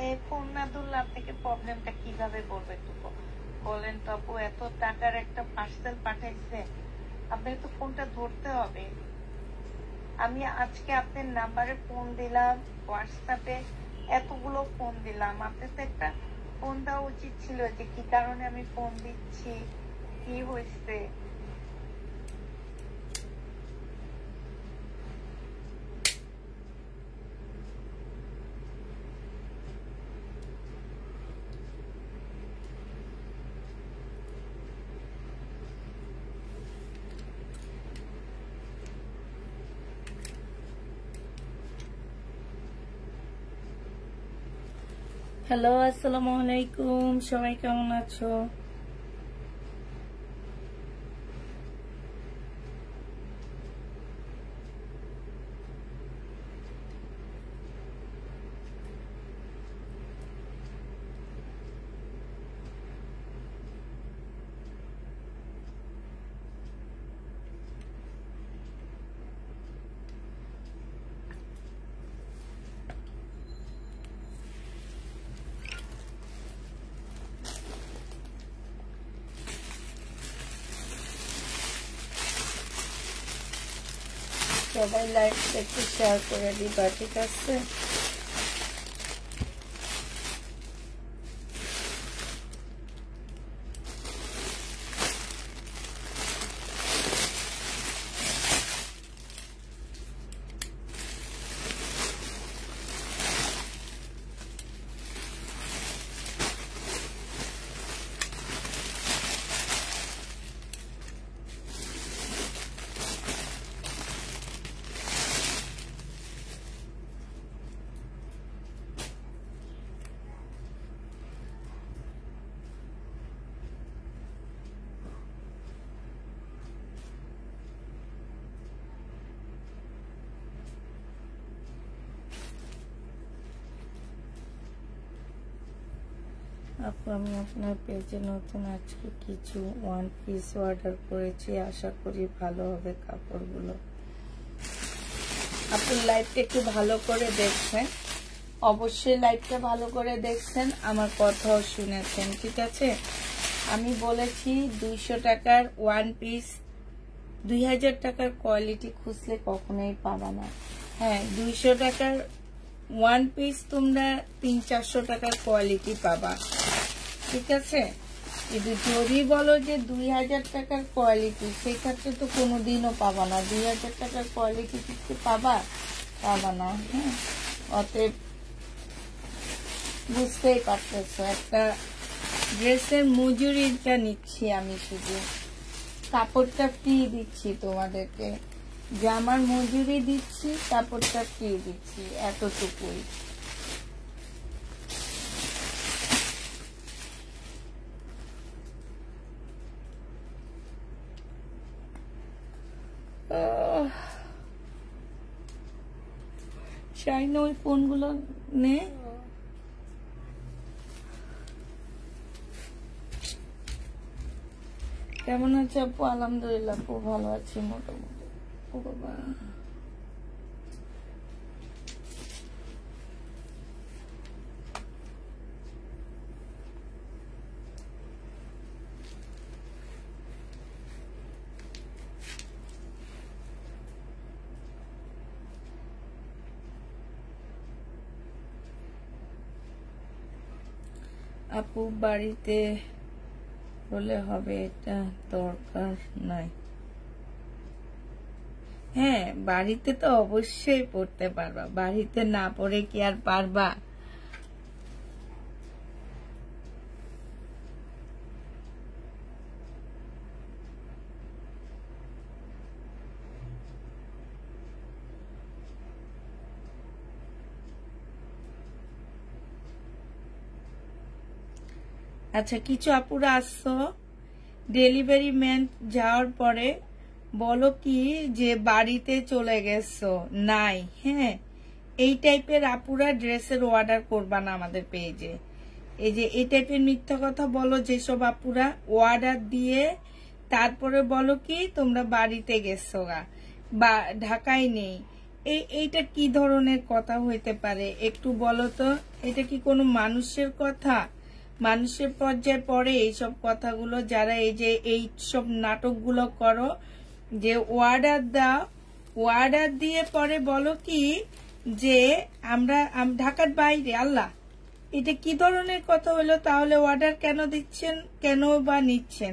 কিভাবে একটু বলেন তো আপু এত টাকার একটা পাঠাইছে আপনাকে তো ফোনটা ধরতে হবে আমি আজকে আপনার নাম্বারে ফোন দিলাম হোয়াটসঅ্যাপে এতগুলো ফোন দিলাম আপনার তো একটা ফোন দেওয়া উচিত ছিল যে কি কারণে আমি ফোন দিচ্ছি কি হয়েছে হ্যালো আসসালামু আলাইকুম সবাই কেমন আছো সবাই লাইকটা একটু শেয়ার করে দিবা ঠিক আছে আপু আমি আপনার পেজে নতুন আজকে কিছু ওয়ান পিস অর্ডার করেছি আশা করি ভালো হবে কাপড়গুলো আপনি লাইভটা একটু ভালো করে দেখছেন অবশ্যই লাইভটা ভালো করে দেখছেন আমার কথাও শুনেছেন ঠিক আছে আমি বলেছি দুইশো টাকার ওয়ান পিস দুই হাজার টাকার কোয়ালিটি খুঁজলে কখনোই পাবা না হ্যাঁ দুইশো টাকার ওয়ান পিস তোমরা তিন চারশো টাকার কোয়ালিটি পাবা ঠিক আছে কিন্তু যদি বলো যে দুই হাজার টাকার কোয়ালিটি সেক্ষেত্রে তো কোনো দিনও পাবা না দুই হাজার টাকার কোয়ালিটি কিন্তু পাবা পাবা না হ্যাঁ অতএব বুঝতেই পারতেছ একটা ড্রেসের মজুরিটা নিচ্ছি আমি শুধু কাপড়টা ফ্রি দিচ্ছি তোমাদেরকে জামার মজুরি দিচ্ছি কাপড়টা ফ্রি দিচ্ছি এতটুকুই চাই না ওই ফোনগুলো নে কেমন আছে আপু আলহামদুলিল্লাহ খুব ভালো আছি মোটামুটি ও বাবা আপু বাড়িতে হলে হবে এটা দরকার নাই হ্যাঁ বাড়িতে তো অবশ্যই পড়তে পারবা বাড়িতে না পড়ে কি আর পারবা আচ্ছা কিছু আপুরা আসছো ডেলিভারি ম্যান যাওয়ার পরে বলো কি যে বাড়িতে চলে গেছো নাই হ্যাঁ এই টাইপের আপুরা ড্রেসের অর্ডার করবা না আমাদের পেজে এই যে এই টাইপের মিথ্যা কথা বলো যেসব আপুরা অর্ডার দিয়ে তারপরে বলো কি তোমরা বাড়িতে গেছো গা বা ঢাকায় নেই এই এইটা কি ধরনের কথা হইতে পারে একটু বলো তো এটা কি কোনো মানুষের কথা মানুষের পর্যায়ে পরে এইসব কথাগুলো যারা এই যে এই সব নাটকগুলো করো যে অর্ডার দাও অর্ডার দিয়ে পরে বলো কি যে আমরা ঢাকার বাইরে আল্লাহ এটা কি ধরনের কথা হলো তাহলে অর্ডার কেন দিচ্ছেন কেন বা নিচ্ছেন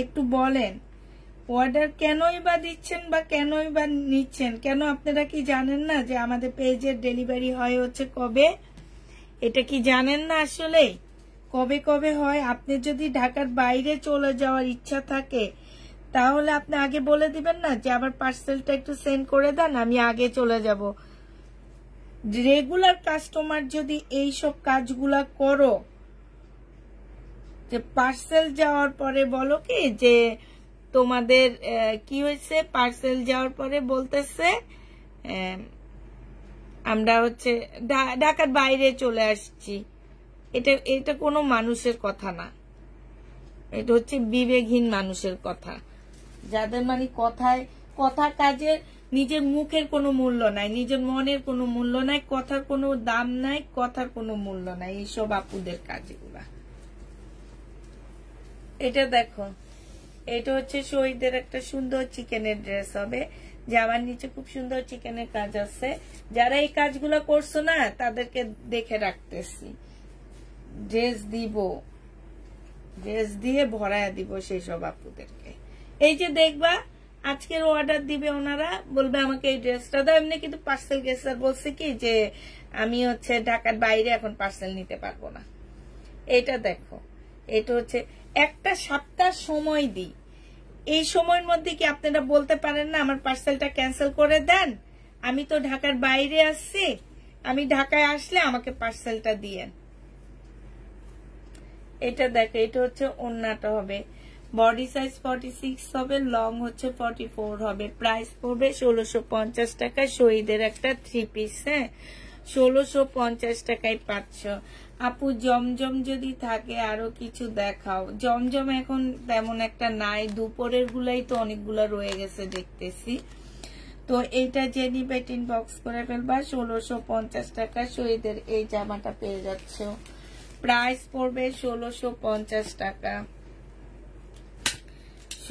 একটু বলেন অর্ডার কেনই বা দিচ্ছেন বা কেনই বা নিচ্ছেন কেন আপনারা কি জানেন না যে আমাদের পেজের ডেলিভারি হয় হচ্ছে কবে এটা কি জানেন না আসলে কবে কবে হয় আপনি যদি ঢাকার বাইরে চলে যাওয়ার ইচ্ছা থাকে তাহলে আপনি আগে বলে দিবেন না যে আমার পার্সেলটা একটু সেন্ড করে দেন আমি আগে চলে যাব রেগুলার কাস্টমার যদি এই সব কাজগুলা করো যে পার্সেল যাওয়ার পরে বলো কি যে তোমাদের কি হয়েছে পার্সেল যাওয়ার পরে বলতেছে আমরা হচ্ছে ঢাকার বাইরে চলে আসছি এটা এটা কোনো মানুষের কথা না এটা হচ্ছে বিবেকহীন মানুষের কথা যাদের মানে কথায় কথা কাজে নিজের মুখের কোনো মূল্য নাই নিজের মনের কোনো মূল্য নাই কথার কোনো দাম নাই কথার কোনো মূল্য নাই এইসব আপুদের কাজগুলা এটা দেখো এটা হচ্ছে শহীদের একটা সুন্দর চিকেনের ড্রেস হবে যে আমার নিচে খুব সুন্দর চিকেনের কাজ আছে যারা এই কাজগুলো করছো না তাদেরকে দেখে রাখতেছি ড্রেস দিব ড্রেস দিয়ে ভরা দিব সেই সব আপুদেরকে এই যে দেখবা আজকের অর্ডার দিবে ওনারা বলবে আমাকে এই ড্রেসটা দাও এমনি কিন্তু পার্সেল গেছে আর বলছে কি যে আমি হচ্ছে ঢাকার বাইরে এখন পার্সেল নিতে পারবো না এটা দেখো এটা হচ্ছে একটা সপ্তাহ সময় দিই এই সময়ের মধ্যে কি আপনারা বলতে পারেন না আমার পার্সেলটা ক্যান্সেল করে দেন আমি তো ঢাকার বাইরে আসছি আমি ঢাকায় আসলে আমাকে পার্সেলটা দিয়েন এটা দেখো এটা হচ্ছে অন্যটা হবে বডি সাইজ ফর্টি সিক্স হবে লং হচ্ছে ফর্টি ফোর হবে প্রাইস পড়বে ষোলোশো পঞ্চাশ টাকা শহীদের একটা থ্রি পিস হ্যাঁ ষোলোশো পঞ্চাশ টাকায় পাচ্ছ আপু জমজম যদি থাকে আরো কিছু দেখাও জমজম এখন তেমন একটা নাই দুপুরের গুলাই তো অনেকগুলো রয়ে গেছে দেখতেছি তো এইটা জেনি নিবে বক্স করে ফেলবা ষোলোশো পঞ্চাশ টাকা শহীদের এই জামাটা পেয়ে যাচ্ছ প্রাইস পড়বে ষোলোশো পঞ্চাশ টাকা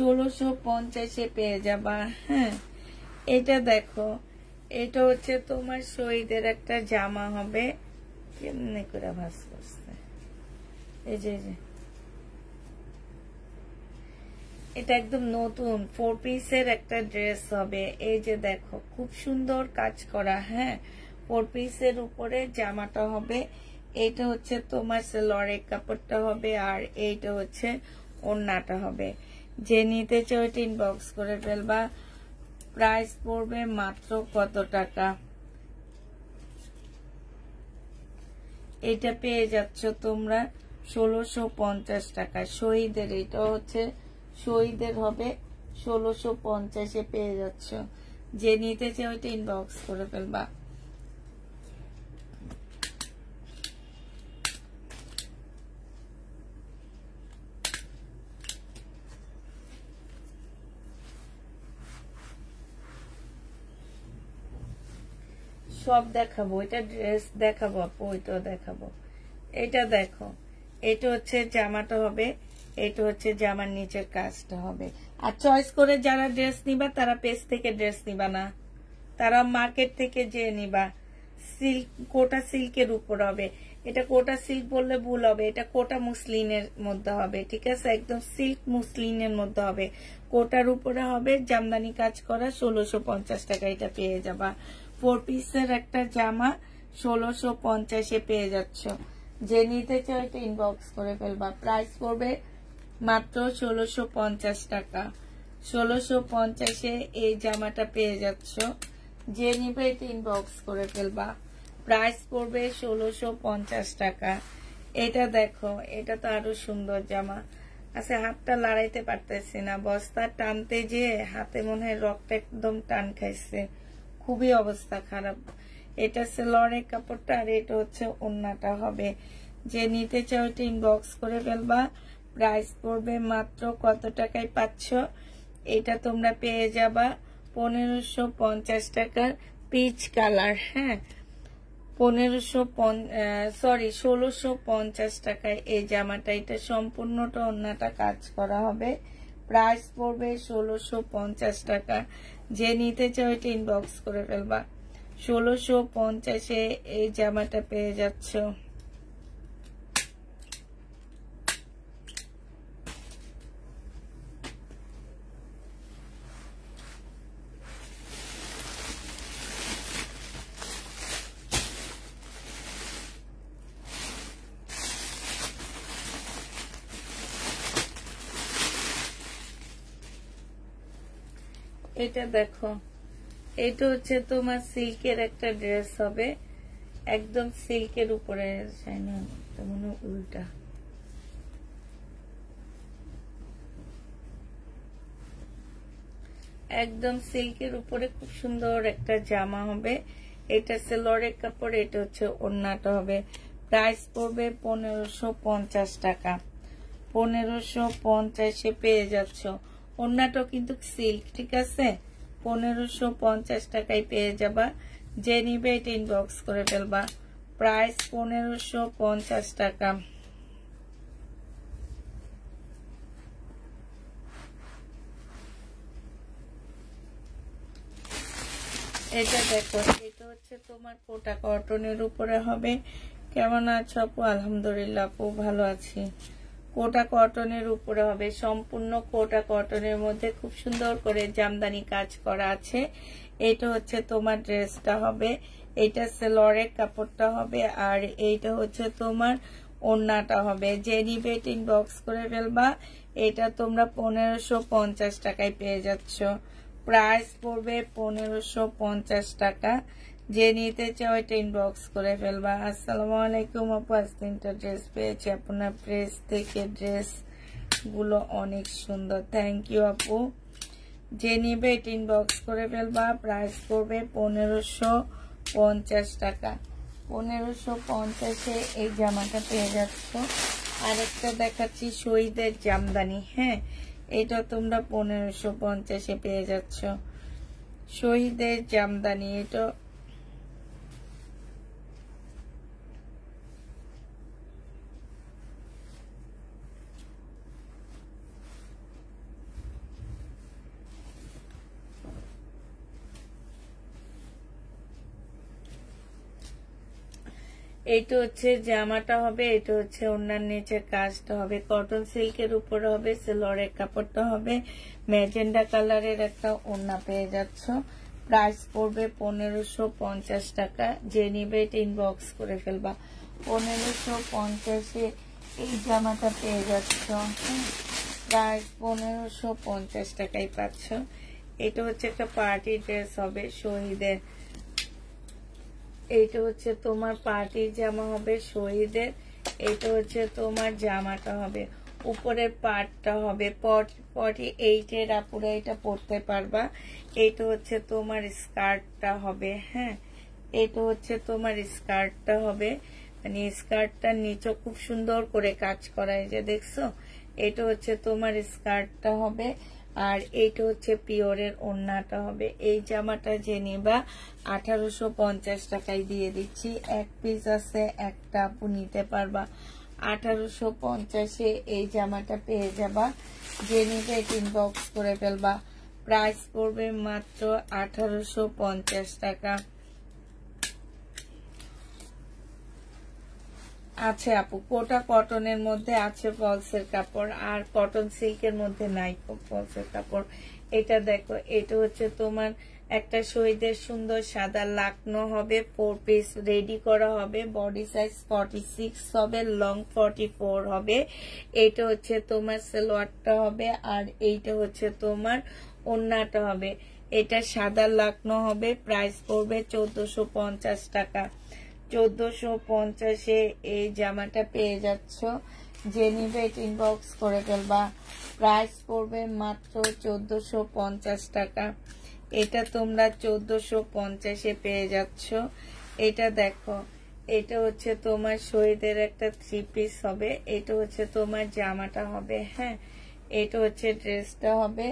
ষোলোশো পঞ্চাশে পেয়ে যাবা হ্যাঁ এটা দেখো এটা হচ্ছে তোমার শহীদের একটা জামা হবে কেমনে করে ভাস করছে এই যে এটা একদম নতুন ফোর পিসের একটা ড্রেস হবে এই যে দেখো খুব সুন্দর কাজ করা হ্যাঁ ফোর পিসের উপরে জামাটা হবে এটা হচ্ছে তোমার লরের কাপড়টা হবে আর এইটা হচ্ছে ওন্নাটা হবে যে নিতে চাই ওইটা ইনবক্স করে ফেলবা প্রাইস পড়বে মাত্র কত টাকা এটা পেয়ে যাচ্ছ তোমরা ষোলোশো পঞ্চাশ টাকা শহীদের এটা হচ্ছে শহীদের হবে ষোলোশো পঞ্চাশে পেয়ে যাচ্ছ যে নিতে চাই ওইটা ইনবক্স করে ফেলবা সব দেখাবো এটা ড্রেস দেখাবো আপু ওইটাও দেখাবো এটা দেখো এটা হচ্ছে জামাটা হবে এটা হচ্ছে জামার নিচের কাজটা হবে আর চয়েস করে যারা ড্রেস নিবা তারা পেস থেকে ড্রেস নিবা না তারা মার্কেট থেকে যে নিবা সিল্ক কোটা সিল্কের উপর হবে এটা কোটা সিল্ক বললে ভুল হবে এটা কোটা মুসলিনের মধ্যে হবে ঠিক আছে একদম সিল্ক মুসলিনের মধ্যে হবে কোটার উপরে হবে জামদানি কাজ করা ষোলোশো পঞ্চাশ টাকা এটা পেয়ে যাবা ফোর পিসের একটা জামা ষোলোশো পঞ্চাশে পেয়ে যাচ্ছ যে নিতে চাই তো ইনবক্স করে ফেলবা প্রাইস পড়বে মাত্র ষোলোশো পঞ্চাশ টাকা ষোলোশো পঞ্চাশে এই জামাটা পেয়ে যাচ্ছ যে নিবে এটা ইনবক্স করে ফেলবা প্রাইস পড়বে ষোলোশো পঞ্চাশ টাকা এটা দেখো এটা তো আরো সুন্দর জামা আচ্ছা হাতটা লাড়াইতে পারতেছি না বস্তা টানতে যে হাতে মনে হয় রক্ত একদম টান খাইছে খুবই অবস্থা খারাপ এটা সেলরের কাপড়টা আর এটা হচ্ছে ওন্নাটা হবে যে নিতে চাও এটা ইনবক্স করে ফেলবা প্রাইস পড়বে মাত্র কত টাকায় পাচ্ছ এটা তোমরা পেয়ে যাবা পনেরোশো পঞ্চাশ টাকার পিচ কালার হ্যাঁ পনেরোশো সরি ষোলোশো পঞ্চাশ টাকায় এই জামাটা এটা সম্পূর্ণটা অন্যটা কাজ করা হবে প্রাইস পড়বে ষোলোশো পঞ্চাশ টাকা যে নিতে চাও এটা ইনবক্স করে ফেলবা ষোলোশো পঞ্চাশে এই জামাটা পেয়ে যাচ্ছ এটা দেখো এটা হচ্ছে তোমার সিল্কের একটা ড্রেস হবে একদম সিল্কের উপরে উল্টা একদম সিল্কের উপরে খুব সুন্দর একটা জামা হবে এটা সেলরের কাপড় এটা হচ্ছে অন্যটা হবে প্রাইস পড়বে পনেরোশো টাকা পনেরোশো পঞ্চাশে পেয়ে যাচ্ছ ওনাটাও কিন্তু সিল্ক ঠিক আছে পনেরোশো পঞ্চাশ টাকায় পেয়ে যাবা যে নিবে এটা ইনবক্স করে ফেলবা প্রাইস পনেরোশো পঞ্চাশ টাকা এটা দেখো এটা হচ্ছে তোমার কোটা কটনের উপরে হবে কেমন আছো আপু আলহামদুলিল্লাহ আপু ভালো আছি কোটা কটনের উপরে হবে সম্পূর্ণ কোটা কটনের মধ্যে খুব সুন্দর করে জামদানি কাজ করা আছে এটা হচ্ছে তোমার ড্রেসটা হবে এটা সেলরের কাপড়টা হবে আর এইটা হচ্ছে তোমার ওন্নাটা হবে যে নিবে বক্স করে ফেলবা এটা তোমরা পনেরোশো পঞ্চাশ টাকায় পেয়ে যাচ্ছ প্রাইস পড়বে পনেরোশো পঞ্চাশ টাকা যে নিতে চাও এটা ইনবক্স করে ফেলবা আসসালামু আলাইকুম আপু আজ তিনটা ড্রেস পেয়েছি আপনার প্রেস থেকে ড্রেসগুলো অনেক সুন্দর থ্যাংক ইউ আপু যে নিবে এটা ইনবক্স করে ফেলবা প্রাইস করবে পনেরোশো পঞ্চাশ টাকা পনেরোশো পঞ্চাশে এই জামাটা পেয়ে যাচ্ছ আরেকটা দেখাচ্ছি শহীদের জামদানি হ্যাঁ এটা তোমরা পনেরোশো পঞ্চাশে পেয়ে যাচ্ছ শহীদের জামদানি এটা এইটা হচ্ছে জামাটা হবে এটা হচ্ছে ওনার নিচে কাজটা হবে কটন সিল্কের উপর হবে সিলরের কাপড়টা হবে ম্যাজেন্ডা কালারের একটা ওনা পেয়ে যাচ্ছ প্রাইস পড়বে পনেরোশো পঞ্চাশ টাকা যে নিবে এটা ইনবক্স করে ফেলবা পনেরোশো পঞ্চাশে এই জামাটা পেয়ে যাচ্ছ প্রাইস পনেরোশো পঞ্চাশ টাকাই পাচ্ছ এটা হচ্ছে একটা পার্টি ড্রেস হবে শহীদের এইটা হচ্ছে তোমার পার্টির জামা হবে শহীদের এটা হচ্ছে তোমার জামাটা হবে উপরের পার্টটা হবে পটি এইটের আপুরা এটা পরতে পারবা এইটা হচ্ছে তোমার স্কার্টটা হবে হ্যাঁ এটা হচ্ছে তোমার স্কার্টটা হবে মানে স্কার্টটার নিচে খুব সুন্দর করে কাজ করা এই যে দেখছো এটা হচ্ছে তোমার স্কার্টটা হবে আর এইটা হচ্ছে পিওরের ওন্নাটা হবে এই জামাটা যে নেবা আঠারোশো পঞ্চাশ টাকায় দিয়ে দিচ্ছি এক পিস আছে একটা আপু নিতে পারবা আঠারোশো পঞ্চাশে এই জামাটা পেয়ে যাবা যে নিবে ইনবক্স করে ফেলবা প্রাইস পড়বে মাত্র আঠারোশো পঞ্চাশ টাকা আছে আপু কোটা কটনের মধ্যে আছে ফলসের কাপড় আর কটন সিল্কের মধ্যে নাই ফলসের কাপড় এটা দেখো এটা হচ্ছে তোমার একটা শহীদের সুন্দর সাদা লাকনো হবে ফোর পিস রেডি করা হবে বডি সাইজ ফর্টি সিক্স হবে লং ফর্টি ফোর হবে এটা হচ্ছে তোমার সেলোয়ারটা হবে আর এইটা হচ্ছে তোমার অন্যটা হবে এটা সাদা লাকনো হবে প্রাইস পড়বে চোদ্দশো টাকা চোদ্দোশো পঞ্চাশে এই জামাটা পেয়ে যাচ্ছ যে নিবে ইনবক্স করে ফেলবা প্রাইস পড়বে মাত্র চোদ্দোশো পঞ্চাশ টাকা এটা তোমরা চোদ্দোশো পঞ্চাশে পেয়ে যাচ্ছ এটা দেখো এটা হচ্ছে তোমার শহীদের একটা থ্রি পিস হবে এটা হচ্ছে তোমার জামাটা হবে হ্যাঁ এটা হচ্ছে ড্রেসটা হবে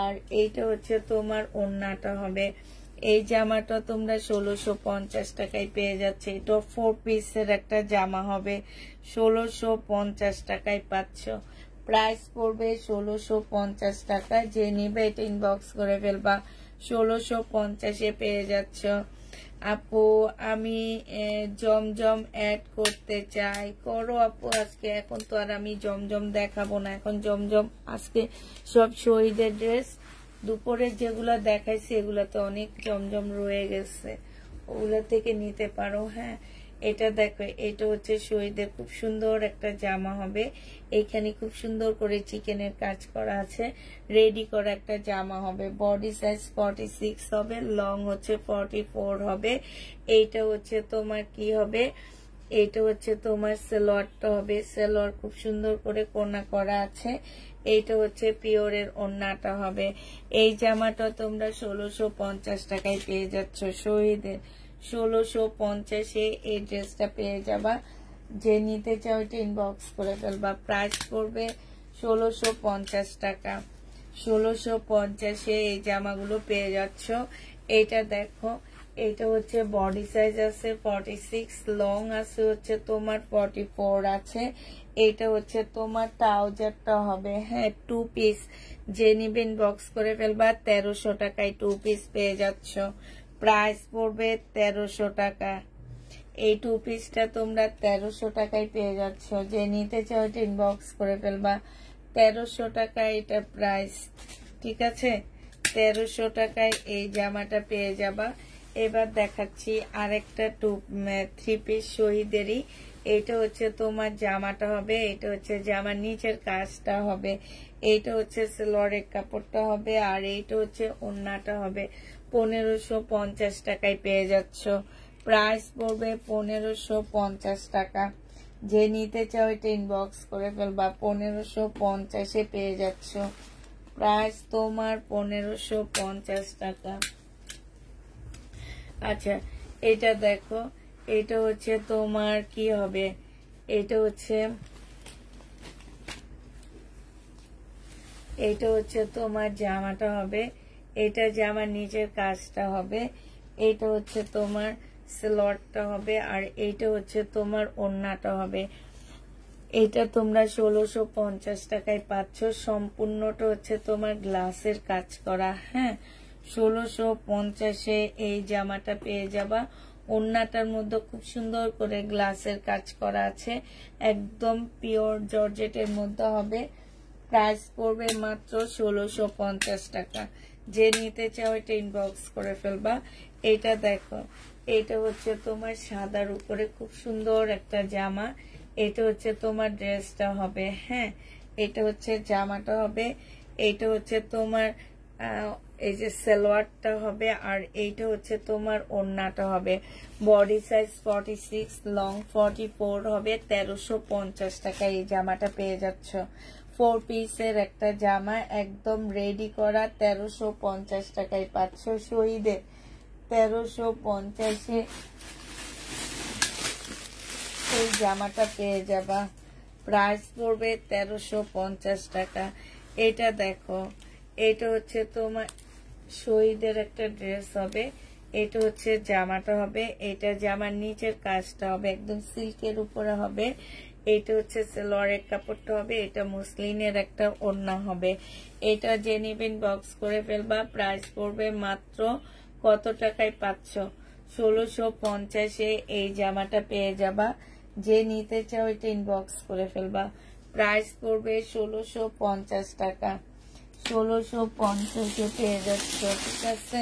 আর এইটা হচ্ছে তোমার ওন্নাটা হবে এই জামাটা তোমরা ষোলোশো পঞ্চাশ টাকায় পেয়ে যাচ্ছে এটা ফোর পিসের একটা জামা হবে ষোলোশো পঞ্চাশ টাকায় পাচ্ছ প্রাইস পড়বে ষোলোশো পঞ্চাশ টাকা যে নিবে এটা ইনবক্স করে ফেলবা ষোলোশো পঞ্চাশে পেয়ে যাচ্ছ আপু আমি জমজম অ্যাড করতে চাই করো আপু আজকে এখন তো আর আমি জমজম দেখাবো না এখন জমজম আজকে সব শহীদের ড্রেস দুপুরে যেগুলো দেখাইছি এগুলাতে অনেক জমজম রয়ে গেছে ওগুলা থেকে নিতে পারো হ্যাঁ এটা দেখো এটা হচ্ছে শহীদের খুব সুন্দর একটা জামা হবে এখানে খুব সুন্দর করে চিকেনের কাজ করা আছে রেডি করা একটা জামা হবে বডি সাইজ ফর্টি সিক্স হবে লং হচ্ছে ফর্টি ফোর হবে এইটা হচ্ছে তোমার কি হবে এটা হচ্ছে তোমার সেলোয়ারটা হবে সেলোয়ার খুব সুন্দর করে কোনা করা আছে এইটা হচ্ছে পিওরের ওন্নাটা হবে এই জামাটা তোমরা ষোলোশো পঞ্চাশ টাকায় পেয়ে যাচ্ছ শহীদের ষোলোশো পঞ্চাশে এই ড্রেসটা পেয়ে যাবা যে নিতে চাও এটা ইনবক্স করে ফেলবা প্রাইস পড়বে ষোলোশো পঞ্চাশ টাকা ষোলোশো পঞ্চাশে এই জামাগুলো পেয়ে যাচ্ছ এটা দেখো এটা হচ্ছে বডি সাইজ আছে ফর্টি সিক্স লং আছে হচ্ছে তোমার ফর্টি ফোর আছে এটা হচ্ছে তোমার ট্রাউজারটা হবে হ্যাঁ টু পিস যে নিবেন বক্স করে ফেলবা তেরোশো টাকায় টু পিস পেয়ে যাচ্ছ প্রাইস পড়বে তেরোশো টাকা এই টু পিসটা তোমরা তেরোশো টাকায় পেয়ে যাচ্ছ যে নিতে চাও এটা ইনবক্স করে ফেলবা তেরোশো টাকায় এটা প্রাইস ঠিক আছে তেরোশো টাকায় এই জামাটা পেয়ে যাবা এবার দেখাচ্ছি আরেকটা টু থ্রি পিস শহীদেরই এটা হচ্ছে তোমার জামাটা হবে এটা হচ্ছে জামার নিচের কাজটা হবে এইটা হচ্ছে সেলোয়ারের কাপড়টা হবে আর এইটা হচ্ছে ওন্নাটা হবে পনেরোশো পঞ্চাশ টাকায় পেয়ে যাচ্ছ প্রাইস পড়বে পনেরোশো পঞ্চাশ টাকা যে নিতে চাও এটা ইনবক্স করে ফেলবা পনেরোশো পঞ্চাশে পেয়ে যাচ্ছ প্রাইস তোমার পনেরোশো পঞ্চাশ টাকা আচ্ছা এটা দেখো এটা হচ্ছে তোমার কি হবে এটা হচ্ছে এটা হচ্ছে তোমার জামাটা হবে এটা জামার নিচের কাজটা হবে এটা হচ্ছে তোমার স্লটটা হবে আর এটা হচ্ছে তোমার ওন্নাটা হবে এটা তোমরা ষোলোশো পঞ্চাশ টাকায় পাচ্ছ সম্পূর্ণটা হচ্ছে তোমার গ্লাসের কাজ করা হ্যাঁ ষোলোশো পঞ্চাশে এই জামাটা পেয়ে যাবা ওড়নাটার মধ্যে খুব সুন্দর করে গ্লাসের কাজ করা আছে একদম পিওর জর্জেটের মধ্যে হবে প্রাইস পড়বে মাত্র ষোলোশো পঞ্চাশ টাকা যে নিতে চাও এটা ইনবক্স করে ফেলবা এটা দেখো এটা হচ্ছে তোমার সাদার উপরে খুব সুন্দর একটা জামা এটা হচ্ছে তোমার ড্রেসটা হবে হ্যাঁ এটা হচ্ছে জামাটা হবে এটা হচ্ছে তোমার এই যে সেলোয়ারটা হবে আর এইটা হচ্ছে তোমার ওড়নাটা হবে body size forty six long forty four হবে তেরোশো পঞ্চাশ টাকা এই জামাটা পেয়ে যাচ্ছ ফোর পিসের একটা জামা একদম রেডি করা তেরোশো পঞ্চাশ টাকায় পাচ্ছ শহীদে তেরোশো পঞ্চাশে এই জামাটা পেয়ে যাবা প্রাইস পড়বে তেরোশো পঞ্চাশ টাকা এটা দেখো এটা হচ্ছে তোমার শহীদের একটা ড্রেস হবে এটা হচ্ছে জামাটা হবে এটা জামার নিচের কাজটা হবে একদম সিল্কের উপরে হবে এটা হচ্ছে সেলোয়ারের কাপড়টা হবে এটা মুসলিনের একটা ওড়না হবে এটা যে নেবেন বক্স করে ফেলবা প্রাইস পড়বে মাত্র কত টাকায় পাচ্ছ ষোলোশো পঞ্চাশে এই জামাটা পেয়ে যাবা যে নিতে চাও এটা ইনবক্স করে ফেলবা প্রাইস পড়বে ষোলোশো পঞ্চাশ টাকা ষোলোশো পঞ্চাশে পেয়ে যাচ্ছ ঠিক আছে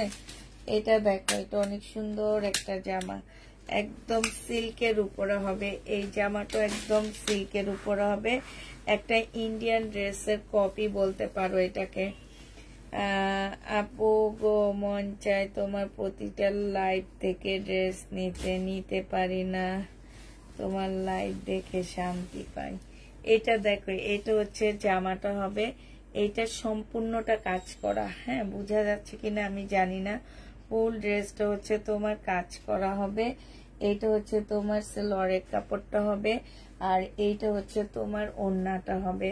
এটা দেখো এটা অনেক সুন্দর একটা জামা একদম সিল্কের উপরে হবে এই জামাটা একদম সিল্কের উপরে হবে একটা ইন্ডিয়ান ড্রেসের কপি বলতে পারো এটাকে আপু গো মন চায় তোমার প্রতিটা লাইভ থেকে ড্রেস নিতে নিতে পারি না তোমার লাইভ দেখে শান্তি পাই এটা দেখো এটা হচ্ছে জামাটা হবে এইটা সম্পূর্ণটা কাজ করা হ্যাঁ বোঝা যাচ্ছে কিনা আমি জানি না ফুল ড্রেসটা হচ্ছে তোমার কাজ করা হবে এইটা হচ্ছে তোমার লরের কাপড়টা হবে আর এইটা হচ্ছে তোমার ওন্নাটা হবে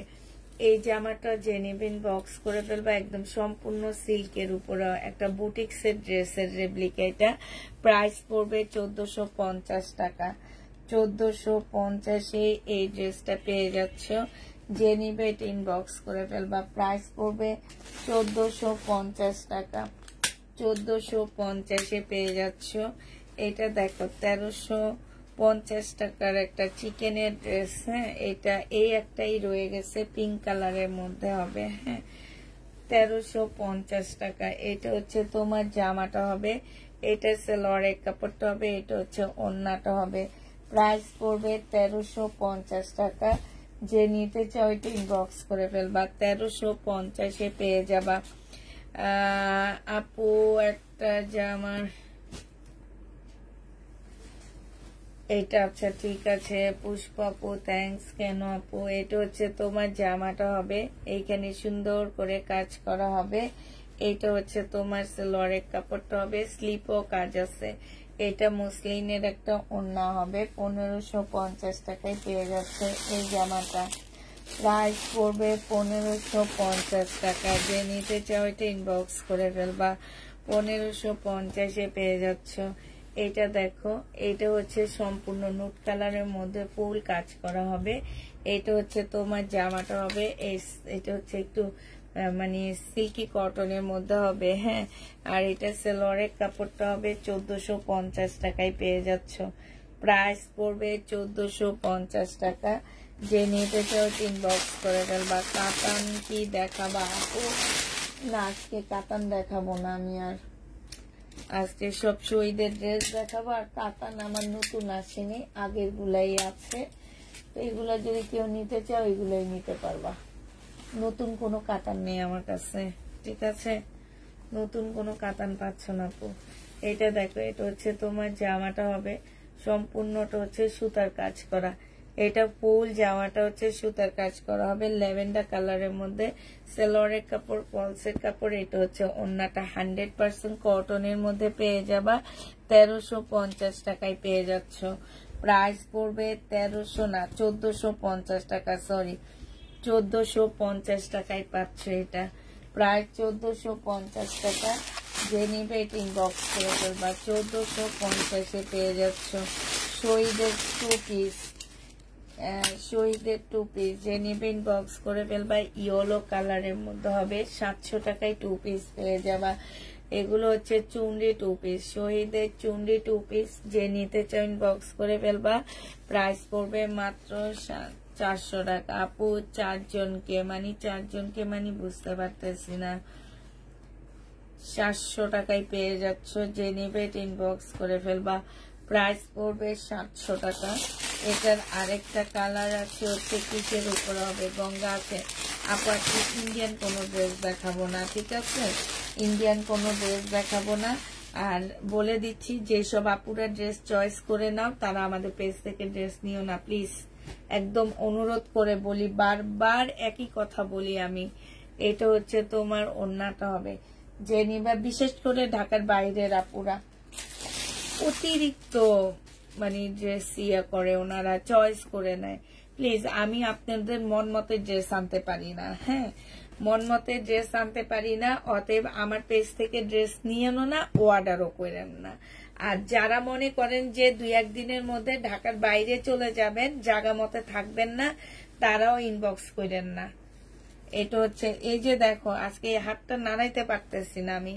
এই জামাটা জেনেবিন বক্স করে ফেলবা একদম সম্পূর্ণ সিল্কের উপরে একটা বুটিক্সের ড্রেসের রেপ্লিকা এটা প্রাইস পড়বে চোদ্দোশো টাকা চোদ্দোশো পঞ্চাশে এই ড্রেসটা পেয়ে যাচ্ছ যে নিবে এটা ইনবক্স করে ফেলবা প্রাইস পড়বে চোদ্দোশো পঞ্চাশ টাকা চোদ্দোশো পঞ্চাশে পেয়ে যাচ্ছ এটা দেখো তেরোশো পঞ্চাশ টাকার একটা চিকেনের ড্রেস হ্যাঁ এটা এই একটাই রয়ে গেছে পিঙ্ক কালারের মধ্যে হবে হ্যাঁ তেরোশো পঞ্চাশ টাকা এটা হচ্ছে তোমার জামাটা হবে এটা সেলোয়ারের কাপড়টা হবে এটা হচ্ছে অন্যটা হবে প্রাইস পড়বে তেরোশো পঞ্চাশ টাকা যে নিতে চাও ওইটা ইনবক্স করে ফেলবা তেরোশো পঞ্চাশে পেয়ে যাবা আপু একটা জামার এটা আচ্ছা ঠিক আছে পুষ্প আপু থ্যাংকস কেন আপু এটা হচ্ছে তোমার জামাটা হবে এইখানে সুন্দর করে কাজ করা হবে এটা হচ্ছে তোমার লরের কাপড়টা হবে স্লিপও কাজ আছে এটা মুসলিনের একটা ওড়না হবে পনেরোশো পঞ্চাশ টাকায় পেয়ে যাচ্ছে এই জামাটা প্রাইস পড়বে পনেরোশো পঞ্চাশ টাকা যে নিতে চাও এটা ইনবক্স করে ফেলবা পনেরোশো পঞ্চাশে পেয়ে যাচ্ছ এটা দেখো এটা হচ্ছে সম্পূর্ণ নুট কালারের মধ্যে ফুল কাজ করা হবে এটা হচ্ছে তোমার জামাটা হবে এটা হচ্ছে একটু মানে সিল্কি কটনের মধ্যে হবে হ্যাঁ আর এটা সেলোয়ারের কাপড়টা হবে চোদ্দোশো পঞ্চাশ টাকায় পেয়ে যাচ্ছ প্রাইস পড়বে চোদ্দোশো পঞ্চাশ টাকা যে নিতে চাও তিন বক্স করে গেল বা কাতান কি দেখাবা ও না আজকে কাতান দেখাবো না আমি আর আজকে সব শহীদের ড্রেস দেখাবো আর কাতান আমার নতুন আসেনি আগের গুলাই আছে তো এগুলা যদি কেউ নিতে চাও এগুলাই নিতে পারবা নতুন কোনো কাতান নেই আমার কাছে ঠিক আছে নতুন কোনো কাতান পাচ্ছ না আপু এটা দেখো এটা হচ্ছে তোমার জামাটা হবে সম্পূর্ণটা হচ্ছে সুতার কাজ করা এটা ফুল জামাটা হচ্ছে সুতার কাজ করা হবে ল্যাভেন্ডার কালারের মধ্যে সেলরের কাপড় পলসের কাপড় এটা হচ্ছে অন্যটা হান্ড্রেড পার্সেন্ট কটনের মধ্যে পেয়ে যাবা তেরোশো পঞ্চাশ টাকায় পেয়ে যাচ্ছ প্রাইস পড়বে তেরোশো না চোদ্দোশো পঞ্চাশ টাকা সরি চোদ্দোশো পঞ্চাশ টাকায় পাচ্ছ এটা প্রায় চোদ্দোশো পঞ্চাশ টাকা যে নিবে করে ফেলবা চোদ্দোশো পঞ্চাশে পেয়ে যাচ্ছ শহীদের টু পিস শহীদের টু পিস যে নিবে করে ফেলবা ইয়েলো কালারের মধ্যে হবে সাতশো টাকায় টু পিস পেয়ে যাবা এগুলো হচ্ছে চুন্ডি টু পিস শহীদের চুন্ডি টু পিস যে নিতে চাইন বক্স করে ফেলবা প্রাইস পড়বে মাত্র সাত চারশো টাকা আপু চারজনকে মানে চারজনকে মানে বুঝতে পারতেছি না সাতশো টাকায় পেয়ে যাচ্ছ যে নেবে ইনবক্স করে ফেলবা প্রাইস পড়বে সাতশো টাকা এটার আরেকটা কালার আছে হচ্ছে কিসের উপরে হবে গঙ্গা আছে আপু ইন্ডিয়ান কোনো ড্রেস দেখাবো না ঠিক আছে ইন্ডিয়ান কোনো ড্রেস দেখাবো না আর বলে দিচ্ছি যেসব আপুরা ড্রেস চয়েস করে নাও তারা আমাদের পেজ থেকে ড্রেস নিও না প্লিজ একদম অনুরোধ করে বলি বারবার একই কথা বলি আমি এটা হচ্ছে তোমার অন্যটা হবে যে নিবা বিশেষ করে ঢাকার বাইরের আপুরা অতিরিক্ত মানে ড্রেস ইয়া করে ওনারা চয়েস করে নেয় প্লিজ আমি আপনাদের মন মতে ড্রেস আনতে পারি না হ্যাঁ মন মতে ড্রেস আনতে পারি না অতএব আমার পেজ থেকে ড্রেস নিয়ে না অর্ডারও করেন না আর যারা মনে করেন যে দুই একদিনের মধ্যে ঢাকার বাইরে চলে যাবেন জাগা মতে থাকবেন না তারাও ইনবক্স করেন না এটা হচ্ছে এই যে দেখো আজকে এই হাতটা নাড়াইতে পারতেছি না আমি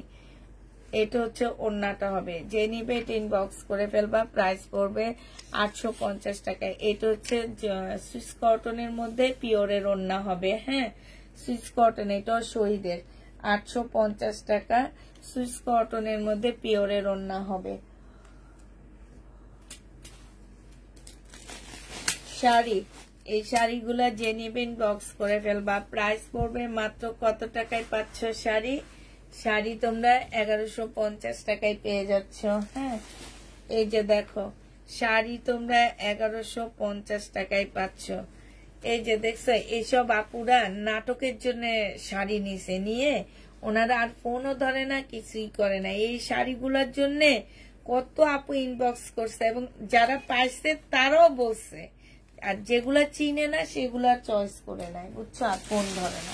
এটা হচ্ছে অন্যটা হবে যে নিবে এটা ইনবক্স করে ফেলবা প্রাইস পড়বে আটশো পঞ্চাশ টাকা এটা হচ্ছে সুইস কটনের মধ্যে পিওরের ওন্না হবে হ্যাঁ সুইস কটন এটাও শহীদের আটশো পঞ্চাশ টাকা সুইস কটনের মধ্যে পিওরের ওন্না হবে শাড়ি এই শাড়িগুলো যে নেবেন বক্স করে ফেলবা প্রাইস পড়বে মাত্র কত টাকায় পাচ্ছ শাড়ি শাড়ি তোমরা এগারোশো পঞ্চাশ টাকায় পেয়ে যাচ্ছ হ্যাঁ এই যে দেখো শাড়ি তোমরা এগারোশো পঞ্চাশ টাকায় পাচ্ছ এই যে দেখছো এইসব আপুরা নাটকের জন্য শাড়ি নিছে নিয়ে ওনারা আর ফোনও ধরে না কিছুই করে না এই শাড়িগুলোর জন্যে কত আপু ইনবক্স করছে এবং যারা পাইছে তারাও বলছে আর যেগুলো চিনে না সেগুলো চয়েস করে নেয় বুঝছো আর ফোন ধরে না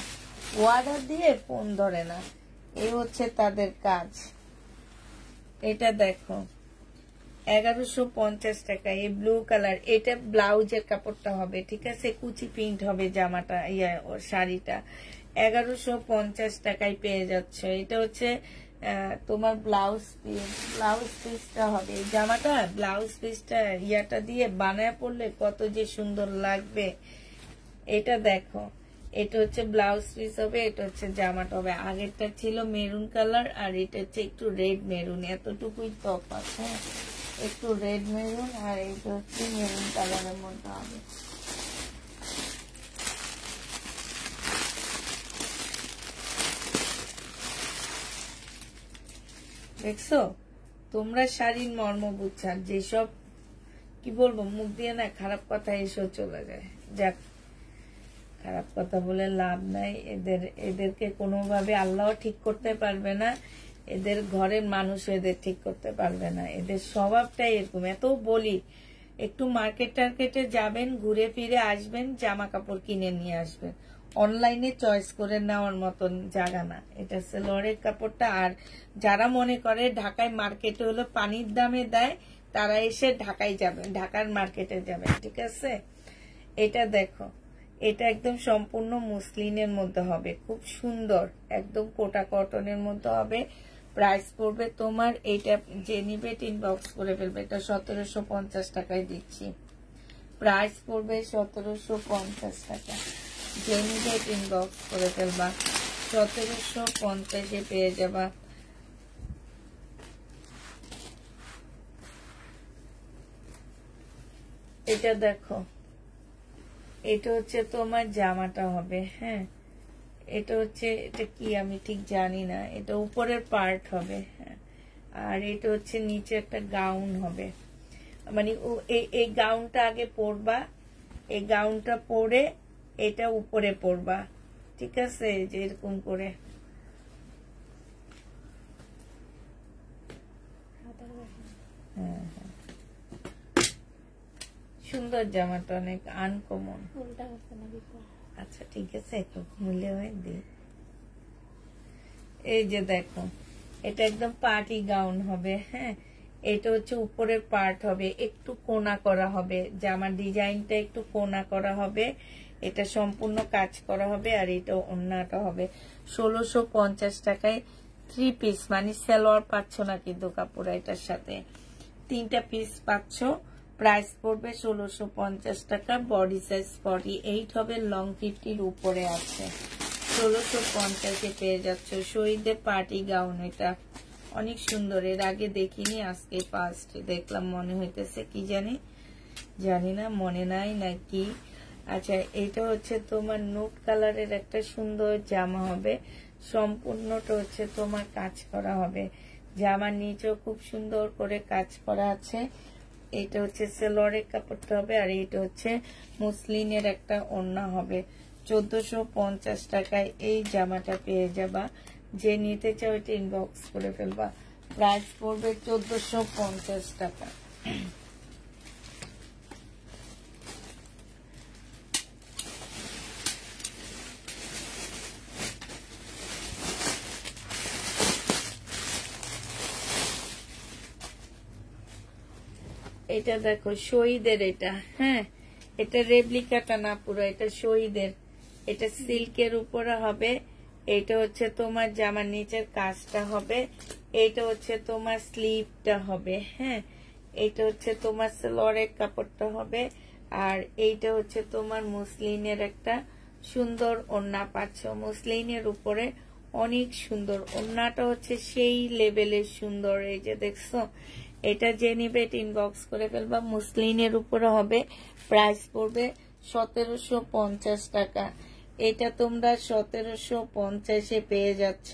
ওয়ার্ডার দিয়ে ফোন ধরে না এ হচ্ছে তাদের কাজ এটা দেখো এগারোশো পঞ্চাশ টাকা এই ব্লু কালার এটা ব্লাউজের কাপড়টা হবে ঠিক আছে কুচি প্রিন্ট হবে জামাটা ইয়া শাড়িটা এগারোশো পঞ্চাশ টাকায় পেয়ে যাচ্ছে এটা হচ্ছে তোমার ব্লাউজ পিস ব্লাউজ পিসটা হবে জামাটা ব্লাউজ পিসটা ইয়াটা দিয়ে বানায় পড়লে কত যে সুন্দর লাগবে এটা দেখো এটা হচ্ছে ব্লাউজ পিস হবে এটা হচ্ছে জামাটা হবে আগেরটা ছিল মেরুন কালার আর এটা হচ্ছে একটু রেড মেরুন এতটুকুই তফাৎ হ্যাঁ একটু রেড মেরুন আর এটা হচ্ছে মেরুন কালারের মধ্যে হবে দেখছো তোমরা শাড়ির মর্ম বুঝছো যেসব কি বলবো মুখ দিয়ে না খারাপ কথা এসেও চলে যায় যাক খারাপ কথা বলে লাভ নাই এদের এদেরকে কোনোভাবে আল্লাহ ঠিক করতে পারবে না এদের ঘরের মানুষ এদের ঠিক করতে পারবে না এদের স্বভাবটাই এরকম এত বলি একটু মার্কেট টার্কেটে যাবেন ঘুরে ফিরে আসবেন জামা কাপড় কিনে নিয়ে আসবেন অনলাইনে চয়েস করে নেওয়ার মতন জায়গা না এটা সেলোয়ারের কাপড়টা আর যারা মনে করে ঢাকায় মার্কেটে হলো পানির দামে দেয় তারা এসে ঢাকায় যাবে ঢাকার মার্কেটে যাবে ঠিক আছে এটা দেখো এটা একদম সম্পূর্ণ মুসলিনের মধ্যে হবে খুব সুন্দর একদম কোটা কটনের মধ্যে হবে প্রাইস পড়বে তোমার এটা যে নিবে ইনবক্স করে ফেলবে এটা সতেরোশো পঞ্চাশ টাকায় দিচ্ছি প্রাইস পড়বে সতেরোশো পঞ্চাশ টাকা জেনিগেট ইনবক্স করে ফেলবা সতেরোশো পঞ্চাশে পেয়ে যাবা এটা দেখো এটা হচ্ছে তোমার জামাটা হবে হ্যাঁ এটা হচ্ছে এটা কি আমি ঠিক জানি না এটা উপরের পার্ট হবে হ্যাঁ আর এটা হচ্ছে নিচে একটা গাউন হবে মানে এই গাউনটা আগে পরবা এই গাউনটা পরে এটা উপরে পড়বা ঠিক আছে যে এরকম করে হ্যাঁ, হ্যাঁ। সুন্দর জামাটা অনেক আনকমন আচ্ছা ঠিক আছে মূল্য হয়ে দি এই যে দেখো এটা একদম পার্টি গাউন হবে হ্যাঁ এটা হচ্ছে উপরের পার্ট হবে একটু কোনা করা হবে জামার ডিজাইনটা একটু কোনা করা হবে এটা সম্পূর্ণ কাজ করা হবে আর এটা অন্যটা হবে ষোলোশো পঞ্চাশ টাকায় থ্রি পিস মানে সালোয়ার পাচ্ছ না কিন্তু কাপড় এটার সাথে তিনটা পিস পাচ্ছ প্রাইস পড়বে ষোলোশো পঞ্চাশ টাকা বডি সাইজ ফর্টি এইট হবে লং ফিফটির উপরে আছে ষোলোশো পঞ্চাশে পেয়ে যাচ্ছ শহীদের পার্টি গাউন এটা অনেক সুন্দর এর আগে দেখিনি আজকে ফার্স্ট দেখলাম মনে হইতেছে কি জানি জানি না মনে নাই নাকি আচ্ছা এটা হচ্ছে তোমার নুট কালারের একটা সুন্দর জামা হবে সম্পূর্ণটা হচ্ছে তোমার কাজ করা হবে জামার নিচেও খুব সুন্দর করে কাজ করা আছে এটা হচ্ছে সেলরের কাপড়টা হবে আর এটা হচ্ছে মুসলিনের একটা ওড়না হবে চোদ্দোশো পঞ্চাশ টাকায় এই জামাটা পেয়ে যাবা যে নিতে চাও এটা ইনবক্স করে ফেলবা প্রাইস পড়বে চোদ্দোশো পঞ্চাশ টাকা এটা দেখো শহীদের এটা হ্যাঁ এটা রেপ্লিকাটা না পুরো এটা শহীদের এটা সিল্কের উপরে হবে এটা হচ্ছে তোমার জামার নিচের কাজটা হবে এটা হচ্ছে তোমার স্লিপটা হবে হ্যাঁ এটা হচ্ছে তোমার স্লোরের কাপড়টা হবে আর এইটা হচ্ছে তোমার মুসলিনের একটা সুন্দর ওন্না পাচ্ছ মুসলিনের উপরে অনেক সুন্দর ওন্নাটা হচ্ছে সেই লেভেলের সুন্দর এই যে দেখছো এটা যে নিবে ইনবক্স করে ফেলবা মুসলিনের উপরে হবে প্রাইস পড়বে সতেরোশো পঞ্চাশ টাকা এটা তোমরা সতেরোশো পঞ্চাশে পেয়ে যাচ্ছ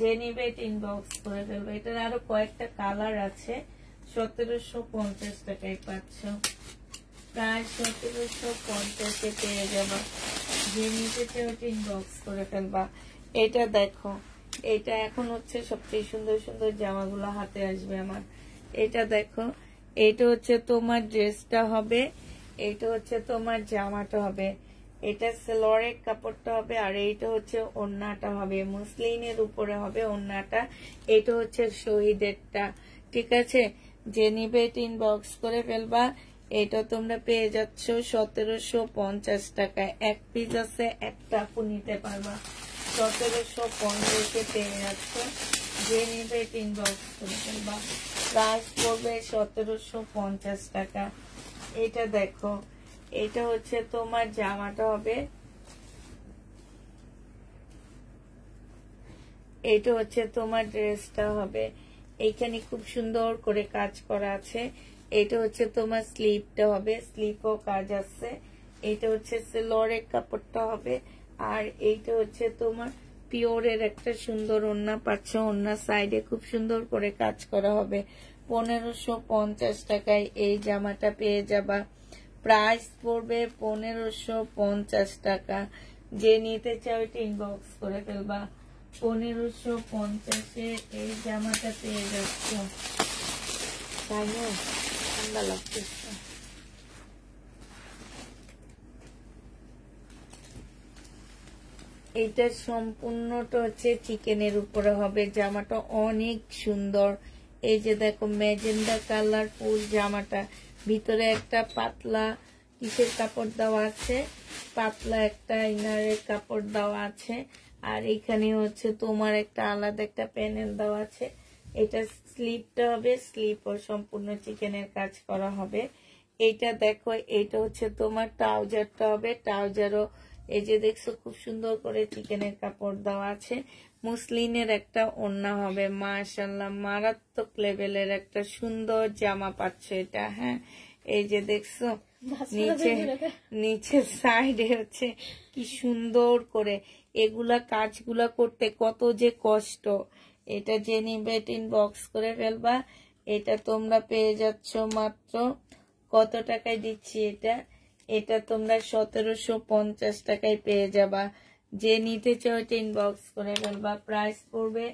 যে নিবে ইনবক্স করে ফেলবে এটার আরো কয়েকটা কালার আছে সতেরোশো পঞ্চাশ টাকায় পাচ্ছ প্রায় সতেরোশো পঞ্চাশে পেয়ে যাবা যে নিবে ইনবক্স করে ফেলবা এটা দেখো এটা এখন হচ্ছে সবচেয়ে সুন্দর সুন্দর জামাগুলো হাতে আসবে আমার এটা দেখো এটা হচ্ছে তোমার ড্রেসটা হবে এটা হচ্ছে তোমার জামাটা হবে এটা সেলোয়ারের কাপড়টা হবে আর এইটা হচ্ছে অন্যটা হবে মুসলিনের উপরে হবে অন্যটা এটা হচ্ছে শহীদেরটা ঠিক আছে যে নিবে তিন বক্স করে ফেলবা এটা তোমরা পেয়ে যাচ্ছ সতেরোশো পঞ্চাশ টাকায় এক পিস আছে একটা আপু নিতে পারবা সতেরোশো পঞ্চাশে পেয়ে যাচ্ছ যে নিবে তিন বক্স করে ফেলবা প্রাইস পড়বে সতেরোশো পঞ্চাশ টাকা এটা দেখো এটা হচ্ছে তোমার জামাটা হবে এটা হচ্ছে তোমার ড্রেসটা হবে এখানে খুব সুন্দর করে কাজ করা আছে এটা হচ্ছে তোমার স্লিপটা হবে স্লিপও কাজ আছে এটা হচ্ছে সেলোরের কাপড়টা হবে আর এইটা হচ্ছে তোমার পিওরের একটা সুন্দর ওন্না পাচ্ছ ওন্না সাইডে খুব সুন্দর করে কাজ করা হবে পনেরোশো পঞ্চাশ টাকায় এই জামাটা পেয়ে যাবা প্রাইস পড়বে পনেরোশো পঞ্চাশ টাকা যে নিতে চাও এটি ইনবক্স করে ফেলবা পনেরোশো পঞ্চাশে এই জামাটা পেয়ে যাচ্ছ তাই না ঠান্ডা লাগছে এইটা সম্পূর্ণটা হচ্ছে চিকেনের উপরে হবে জামাটা অনেক সুন্দর এই যে দেখো ম্যাজেন্ডা কালার ফুল জামাটা ভিতরে একটা পাতলা কিসের কাপড় দেওয়া আছে পাতলা একটা ইনারের কাপড় দেওয়া আছে আর এখানে হচ্ছে তোমার একটা আলাদা একটা প্যানেল দেওয়া আছে এটা স্লিপটা হবে স্লিপ ও সম্পূর্ণ চিকেনের কাজ করা হবে এটা দেখো এটা হচ্ছে তোমার ট্রাউজারটা হবে ট্রাউজারও এই যে দেখছো খুব সুন্দর করে চিকেনের কাপড় দেওয়া আছে মুসলিনের একটা ওন্না হবে মাশাল্লাহ মারাত্মক লেভেলের একটা সুন্দর জামা পাচ্ছে এটা হ্যাঁ এই যে দেখছো নিচে নিচে সাইডে হচ্ছে কি সুন্দর করে এগুলা কাজগুলা করতে কত যে কষ্ট এটা যে নিবে বক্স করে ফেলবা এটা তোমরা পেয়ে যাচ্ছ মাত্র কত টাকায় দিচ্ছি এটা এটা তোমরা সতেরোশো পঞ্চাশ টাকায় পেয়ে যাবা যে নিতে চাও এটা ইনবক্স করে ফেলবা প্রাইস পড়বে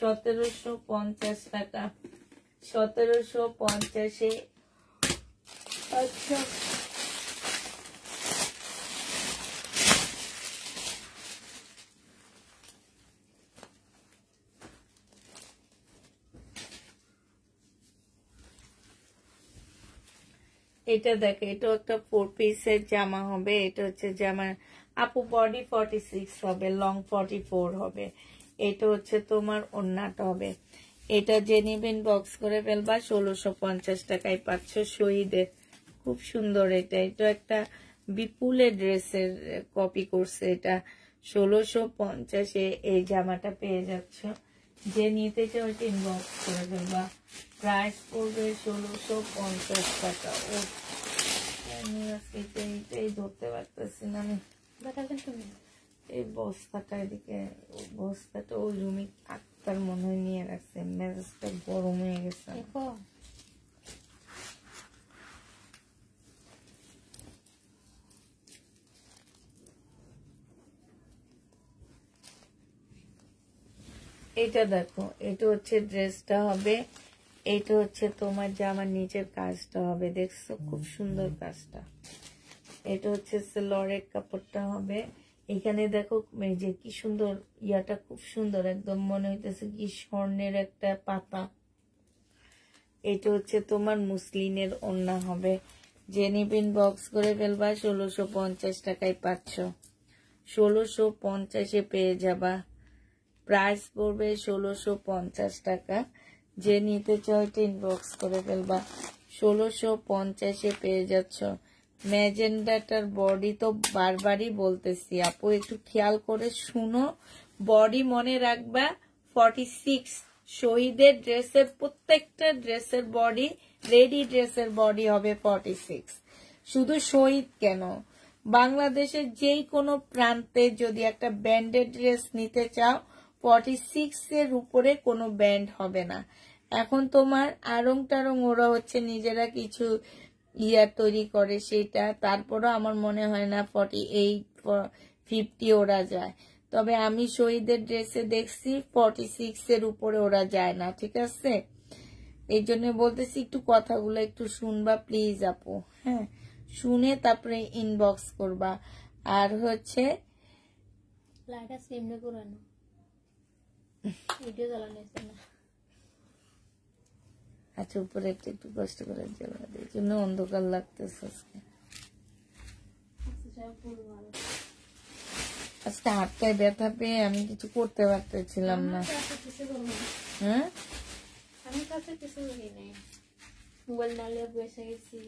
সতেরোশো পঞ্চাশ টাকা সতেরোশো পঞ্চাশে আচ্ছা এটা দেখো এটা একটা ফোর পিসের জামা হবে এটা হচ্ছে জামা আপু বডি ফর্টি সিক্স হবে লং ফর্টি ফোর হবে এটা হচ্ছে তোমার অন্যটা হবে এটা যে বক্স করে ফেলবা ষোলোশো পঞ্চাশ টাকায় পাচ্ছ শহীদের খুব সুন্দর এটা এটা একটা বিপুলের ড্রেসের কপি করছে এটা ষোলোশো পঞ্চাশে এই জামাটা পেয়ে যাচ্ছ যে নিতে চাও ইনবক্স করে ফেলবা প্রাইস পড়বে ষোলোশো পঞ্চাশ টাকা ও আমি আজকে এইটাই ধরতে পারতেছি না আমি তুমি এই বস্তাটা এদিকে বস্তাটা ওই রুমে আটটার মনে হয় নিয়ে রাখছে মেজাজটা গরম হয়ে গেছে এটা দেখো এটা হচ্ছে ড্রেসটা হবে এটা হচ্ছে তোমার যে আমার নিজের কাজটা হবে দেখছো খুব সুন্দর কাজটা এটা হচ্ছে লরের কাপড়টা হবে এখানে দেখো যে কি সুন্দর ইয়াটা খুব সুন্দর একদম মনে হইতেছে কি স্বর্ণের একটা পাতা এটা হচ্ছে তোমার মুসলিনের ওন্না হবে যে নিবিন বক্স করে ফেলবা ষোলোশো পঞ্চাশ টাকায় পাচ্ছ ষোলোশো পঞ্চাশে পেয়ে যাবা প্রাইস পড়বে ষোলোশো পঞ্চাশ টাকা যে নিতে চাও এটা ইনবক্স করে ফেলবা ষোলোশো পঞ্চাশে পেয়ে যাচ্ছ ম্যাজেন্ডাটার বডি তো বারবারই বলতেছি আপু একটু খেয়াল করে শুনো বডি মনে রাখবা ফর্টি সিক্স শহীদের ড্রেসের প্রত্যেকটা ড্রেসের বডি রেডি ড্রেসের বডি হবে ফর্টি সিক্স শুধু শহীদ কেন বাংলাদেশের যেই কোনো প্রান্তে যদি একটা ব্যান্ডেড ড্রেস নিতে চাও ফর্টি সিক্স এর উপরে কোনো ব্যান্ড হবে না এখন তোমার আরং টারং ওরা হচ্ছে নিজেরা কিছু ইয়া তৈরি করে সেটা তারপরও আমার মনে হয় না ফর্টি এইট ফিফটি ওরা যায় তবে আমি শহীদের ড্রেসে দেখছি ফর্টি সিক্সের উপরে ওরা যায় না ঠিক আছে এই জন্য বলতেছি একটু কথাগুলো একটু শুনবা প্লিজ আপু হ্যাঁ শুনে তারপরে ইনবক্স করবা আর হচ্ছে করানো ভিডিও চালানো না আচ্ছা উপরে একটু একটু কষ্ট করে জ্বালা এই জন্য অন্ধকার লাগতেছে আজকে আজকে হাতটায় ব্যথা পেয়ে আমি কিছু করতে পারতেছিলাম না হ্যাঁ আমি কাছে মোবাইল নালে বসে গেছি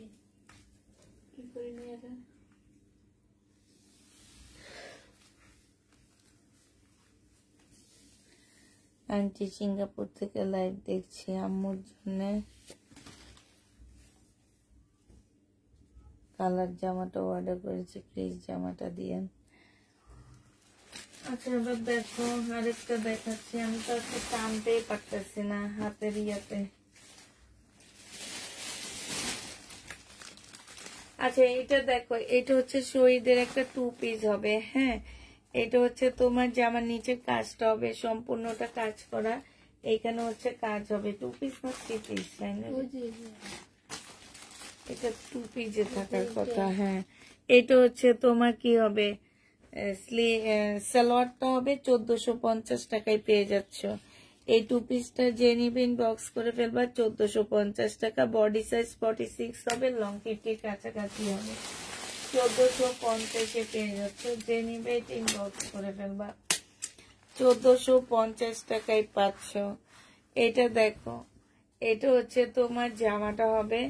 কি করি নিয়ে আন্টি সিঙ্গাপুর থেকে লাইভ দেখছি আম্মুর জন্য কালার জামাটা অর্ডার করেছি প্লিজ জামাটা দিয়ে আচ্ছা এবার দেখো আরেকটা দেখাচ্ছি আমি তো আজকে টানতেই পারতেছি না হাতের ইয়াতে আচ্ছা এটা দেখো এটা হচ্ছে শহীদের একটা টু পিস হবে হ্যাঁ এটা হচ্ছে তোমার আমার নিচে কাজটা হবে সম্পূর্ণটা কাজ করা এইখানে হচ্ছে কাজ হবে টু পিস না থ্রি পিস তাই না এটা টু পিসে থাকার কথা হ্যাঁ এটা হচ্ছে তোমার কি হবে সালোয়ারটা হবে চোদ্দশো পঞ্চাশ টাকায় পেয়ে যাচ্ছ এই টু পিসটা যে নিবেন বক্স করে ফেলবা চোদ্দশো পঞ্চাশ টাকা বডি সাইজ ফর্টি সিক্স হবে লং ফিফটির কাছাকাছি হবে চোদ্দোশো পঞ্চাশে পেয়ে যাচ্ছে যে নিবে তিন বক্স করে ফেলবা চোদ্দোশো পঞ্চাশ টাকায় পাচ্ছ এটা দেখো এটা হচ্ছে তোমার জামাটা হবে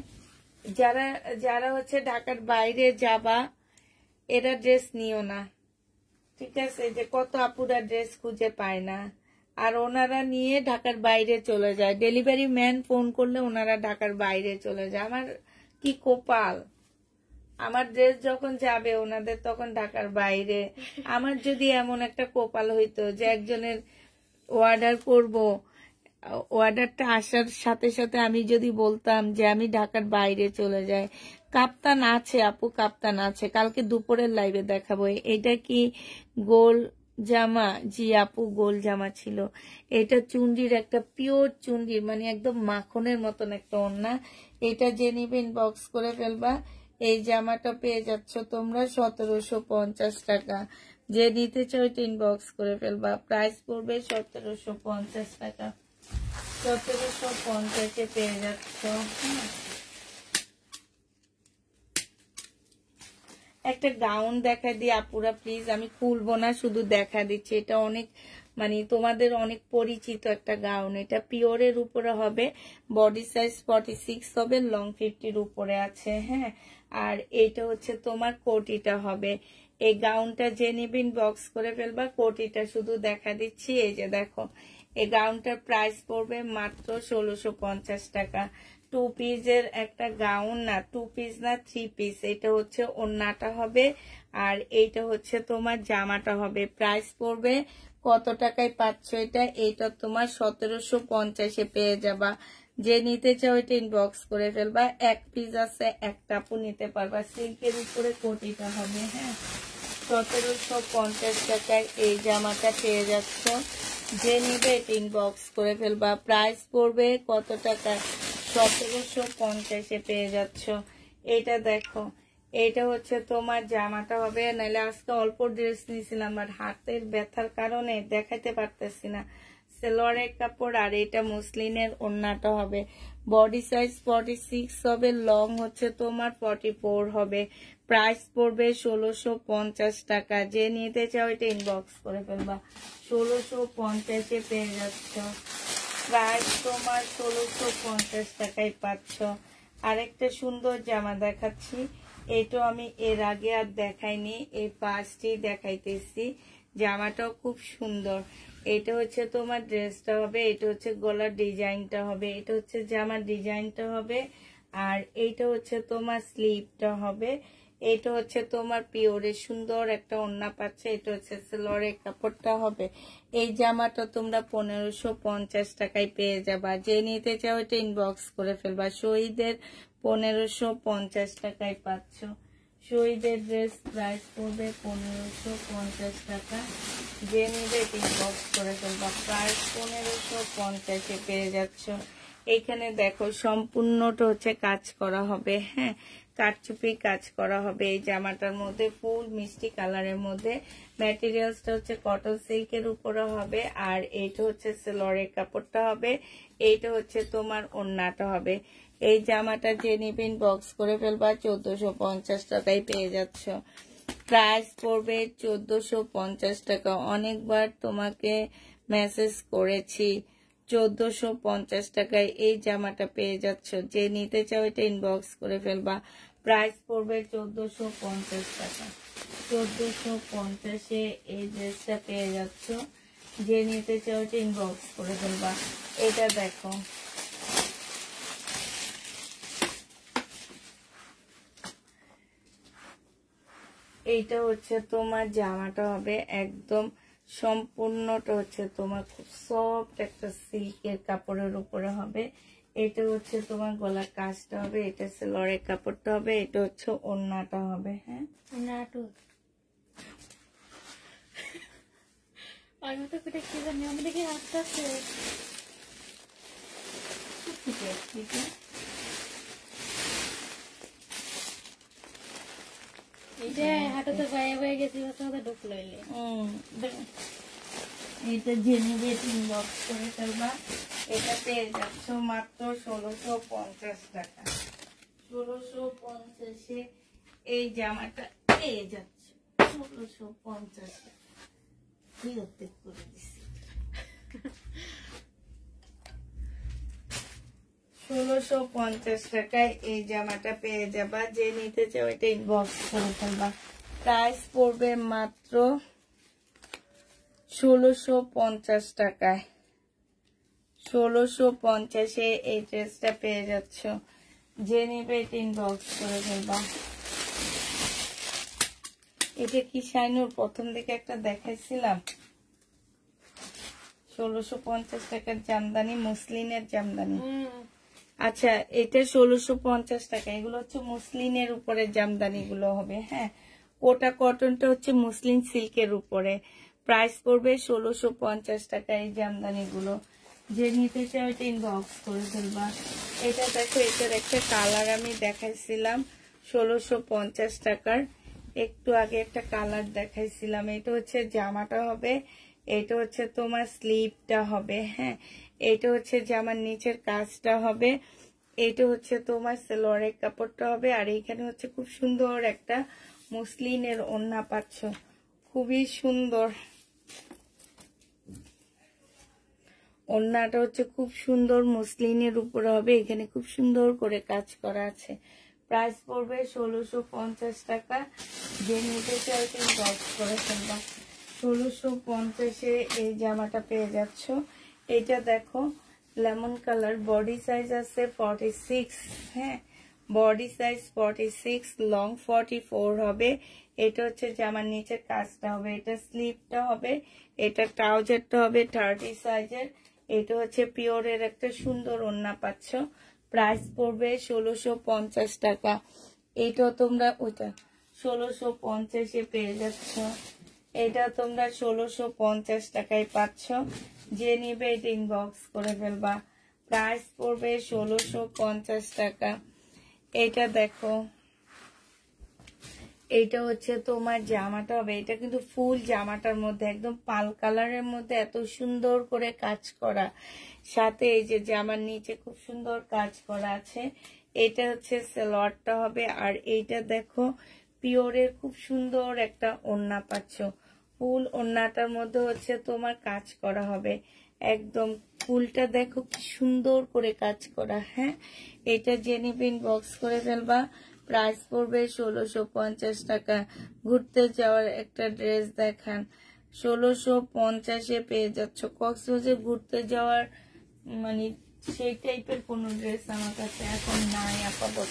যারা যারা হচ্ছে ঢাকার বাইরে যাবা এরা ড্রেস নিও না ঠিক আছে যে কত আপুরা ড্রেস খুঁজে পায় না আর ওনারা নিয়ে ঢাকার বাইরে চলে যায় ডেলিভারি ম্যান ফোন করলে ওনারা ঢাকার বাইরে চলে যায় আমার কি কোপাল আমার ড্রেস যখন যাবে ওনাদের তখন ঢাকার বাইরে আমার যদি এমন একটা কপাল হইতো যে একজনের অর্ডার করব অর্ডারটা আসার সাথে সাথে আমি যদি বলতাম যে আমি ঢাকার বাইরে চলে যাই কাপ্তান আছে আপু কাপ্তান আছে কালকে দুপুরের লাইভে দেখাবো এটা কি গোল জামা জি আপু গোল জামা ছিল এটা চুন্ডির একটা পিওর চুন্ডির মানে একদম মাখনের মতন একটা ওড়না এটা জেনিবিন নিবেন বক্স করে ফেলবা এই জামাটা পেয়ে যাচ্ছ তোমরা সতেরোশো পঞ্চাশ টাকা যে নিতে চাও টিন বক্স করে ফেলবা প্রাইস পড়বে সতেরোশো পঞ্চাশ টাকা সতেরোশো পঞ্চাশে পেয়ে যাচ্ছ একটা গাউন দেখা দিই আপুরা প্লিজ আমি খুলবো না শুধু দেখা দিচ্ছি এটা অনেক মানে তোমাদের অনেক পরিচিত একটা গাউন এটা পিওরের উপরে হবে বডি সাইজ ফর্টি সিক্স হবে লং ফিফটির উপরে আছে হ্যাঁ আর এইটা হচ্ছে তোমার কোটিটা হবে এই গাউনটা যে নিবিন বক্স করে ফেলবা কোটিটা শুধু দেখা দিচ্ছি এই যে দেখো এই গাউনটার প্রাইস পড়বে মাত্র ষোলোশো পঞ্চাশ টাকা টু পিসের একটা গাউন না টু পিস না থ্রি পিস এটা হচ্ছে ওন্নাটা হবে আর এইটা হচ্ছে তোমার জামাটা হবে প্রাইস পড়বে কত টাকায় পাচ্ছ এটা এইটা তোমার সতেরোশো পঞ্চাশে পেয়ে যাবা যে নিতে চাও ওইটা ইনবক্স করে ফেলবা এক পিস আছে এক টাপু নিতে পারবা সিল্কের উপরে কোটিটা হবে হ্যাঁ সতেরোশো পঞ্চাশ টাকায় এই জামাটা পেয়ে যাচ্ছ যে নিবে এটা ইনবক্স করে ফেলবা প্রাইস পড়বে কত টাকা সতেরোশো পঞ্চাশে পেয়ে যাচ্ছ এটা দেখো এটা হচ্ছে তোমার জামাটা হবে নাহলে আজকে অল্প ড্রেস নিয়েছিলাম আর হাতের ব্যথার কারণে দেখাতে পারতেছি না সেলোয়ারের কাপড় আর এটা মুসলিনের ওন্নাটা হবে বডি সাইজ ফর্টি সিক্স হবে লং হচ্ছে তোমার ফর্টি ফোর হবে প্রাইস পড়বে ষোলোশো পঞ্চাশ টাকা যে নিতে চাও এটা ইনবক্স করে ফেলবা ষোলোশো পঞ্চাশে পেয়ে যাচ্ছ প্রাইস তোমার ষোলোশো পঞ্চাশ টাকায় পাচ্ছ আরেকটা সুন্দর জামা দেখাচ্ছি এটা আমি এর আগে আর দেখাইনি এই পাঁচটি দেখাইতেছি জামাটাও খুব সুন্দর এটা হচ্ছে তোমার ড্রেসটা হবে এটা হচ্ছে গলার ডিজাইনটা হবে এটা হচ্ছে জামার ডিজাইনটা হবে আর এইটা হচ্ছে তোমার স্লিপটা হবে এটা হচ্ছে তোমার পিওরের সুন্দর একটা ওন্না পাচ্ছে এটা হচ্ছে সেলোয়ারের কাপড়টা হবে এই জামাটা তোমরা পনেরোশো পঞ্চাশ টাকায় পেয়ে যাবা যে নিতে চাও এটা ইনবক্স করে ফেলবা শহীদের পনেরোশো পঞ্চাশ টাকায় পাচ্ছ শহীদের ড্রেস প্রাইস পড়বে পনেরোশো পঞ্চাশ টাকা যে নেবে বক্স করে ফেলবো প্রাইস পনেরোশো পঞ্চাশে পেয়ে যাচ্ছ এইখানে দেখো সম্পূর্ণটা হচ্ছে কাজ করা হবে হ্যাঁ কাটচুপি কাজ করা হবে এই জামাটার মধ্যে ফুল মিষ্টি কালারের মধ্যে ম্যাটেরিয়ালসটা হচ্ছে কটন সিল্কের উপরে হবে আর এইটা হচ্ছে সেলরের কাপড়টা হবে এইটা হচ্ছে তোমার অন্যটা হবে এই জামাটা যে নেবেন বক্স করে ফেলবা চোদ্দোশো পঞ্চাশ টাকায় পেয়ে যাচ্ছ প্রাইস পড়বে চোদ্দোশো পঞ্চাশ টাকা অনেকবার তোমাকে মেসেজ করেছি চোদ্দোশো পঞ্চাশ টাকায় এই জামাটা পেয়ে যাচ্ছ যে নিতে চাও এটা ইনবক্স করে ফেলবা প্রাইস পড়বে চোদ্দোশো পঞ্চাশ টাকা চোদ্দোশো পঞ্চাশে এই ড্রেসটা পেয়ে যাচ্ছ যে নিতে চাও এটা ইনবক্স করে ফেলবা এটা দেখো এইটা হচ্ছে তোমার জামাটা হবে একদম সম্পূর্ণটা হচ্ছে তোমার খুব সফট একটা সিল্কের কাপড়ের উপরে হবে এটা হচ্ছে তোমার গলার কাজটা হবে এটা হচ্ছে লড়ের কাপড়টা হবে এটা হচ্ছে অন্যটা হবে হ্যাঁ নাটু আমি তো কোটা কি জানি আমি দেখি এটা যে তিন বক্স করে ফেলবা এটা পেয়ে যাচ্ছ মাত্র ষোলোশো পঞ্চাশ টাকা ষোলোশো পঞ্চাশে এই জামাটা পেয়ে যাচ্ছে ষোলোশো পঞ্চাশে করে দিছি ষোলোশো পঞ্চাশ টাকায় এই জামাটা পেয়ে যাবা যে নিতে চাও এটা ইনবক্স করে ফেলবা প্রাইস পড়বে মাত্র ষোলোশো পঞ্চাশ টাকায় ষোলোশো পঞ্চাশে এই ড্রেসটা পেয়ে যাচ্ছ যে নেবে এটা ইনবক্স করে ফেলবা এটা কি শাইনুর প্রথম দিকে একটা দেখাইছিলাম ষোলোশো পঞ্চাশ টাকার জামদানি মুসলিনের জামদানি আচ্ছা এটা ষোলোশো পঞ্চাশ টাকা এগুলো হচ্ছে মুসলিনের উপরে জামদানিগুলো হবে হ্যাঁ কোটা কটনটা হচ্ছে মুসলিন সিল্কের উপরে প্রাইস পড়বে ষোলোশো পঞ্চাশ টাকা এই জামদানিগুলো যে নিতে চাই ওইটা ইনবক্স করে ফেলবা এটা দেখো এটার একটা কালার আমি দেখাইছিলাম ষোলোশো পঞ্চাশ টাকার একটু আগে একটা কালার দেখাইছিলাম এটা হচ্ছে জামাটা হবে এটা হচ্ছে তোমার স্লিপটা হবে হ্যাঁ এটা হচ্ছে যে আমার নিচের কাজটা হবে এটা হচ্ছে তোমার সেলোয়ারের কাপড়টা হবে আর এইখানে হচ্ছে খুব সুন্দর একটা মুসলিনের ওন্না পাচ্ছ খুবই সুন্দর ওন্নাটা হচ্ছে খুব সুন্দর মুসলিনের উপরে হবে এখানে খুব সুন্দর করে কাজ করা আছে প্রাইস পড়বে ষোলোশো পঞ্চাশ টাকা যে নিতে চাইছেন প্রাইস করে ফেলবা ষোলোশো পঞ্চাশে এই জামাটা পেয়ে যাচ্ছ এটা দেখো লেমন কালার বডি সাইজ আছে ফর্টি সিক্স হ্যাঁ body size forty six long forty four হবে এটা হচ্ছে জামার নিচের কাজটা হবে এটা স্লিপটা হবে এটা ট্রাউজারটা হবে থার্টি সাইজের এটা হচ্ছে পিওরের একটা সুন্দর ওন্না পাচ্ছ প্রাইস পড়বে ষোলোশো পঞ্চাশ টাকা এটা তোমরা ওইটা ষোলোশো পঞ্চাশে পেয়ে যাচ্ছ এটা তোমরা ষোলোশো পঞ্চাশ টাকায় পাচ্ছ যে নিবে এটা ইনবক্স করে ফেলবা প্রাইস পড়বে ষোলোশো পঞ্চাশ টাকা এটা দেখো এইটা হচ্ছে তোমার জামাটা হবে এটা কিন্তু ফুল জামাটার মধ্যে একদম পাল কালারের মধ্যে এত সুন্দর করে কাজ করা সাথে এই যে জামার নিচে খুব সুন্দর কাজ করা আছে এটা হচ্ছে সেলোয়ারটা হবে আর এইটা দেখো পিওরের খুব সুন্দর একটা ওড়না পাচ্ছ ফুল ওনাটার মধ্যে হচ্ছে তোমার কাজ করা হবে একদম ফুলটা দেখো কি সুন্দর করে কাজ করা হ্যাঁ এটা জেনে পিন বক্স করে ফেলবা প্রাইস পড়বে ষোলোশো পঞ্চাশ টাকা ঘুরতে যাওয়ার একটা ড্রেস দেখান ষোলোশো পঞ্চাশে পেয়ে যাচ্ছ হচ্ছে ঘুরতে যাওয়ার মানে সেই টাইপের কোনো ড্রেস আমার কাছে এখন নাই আপাতত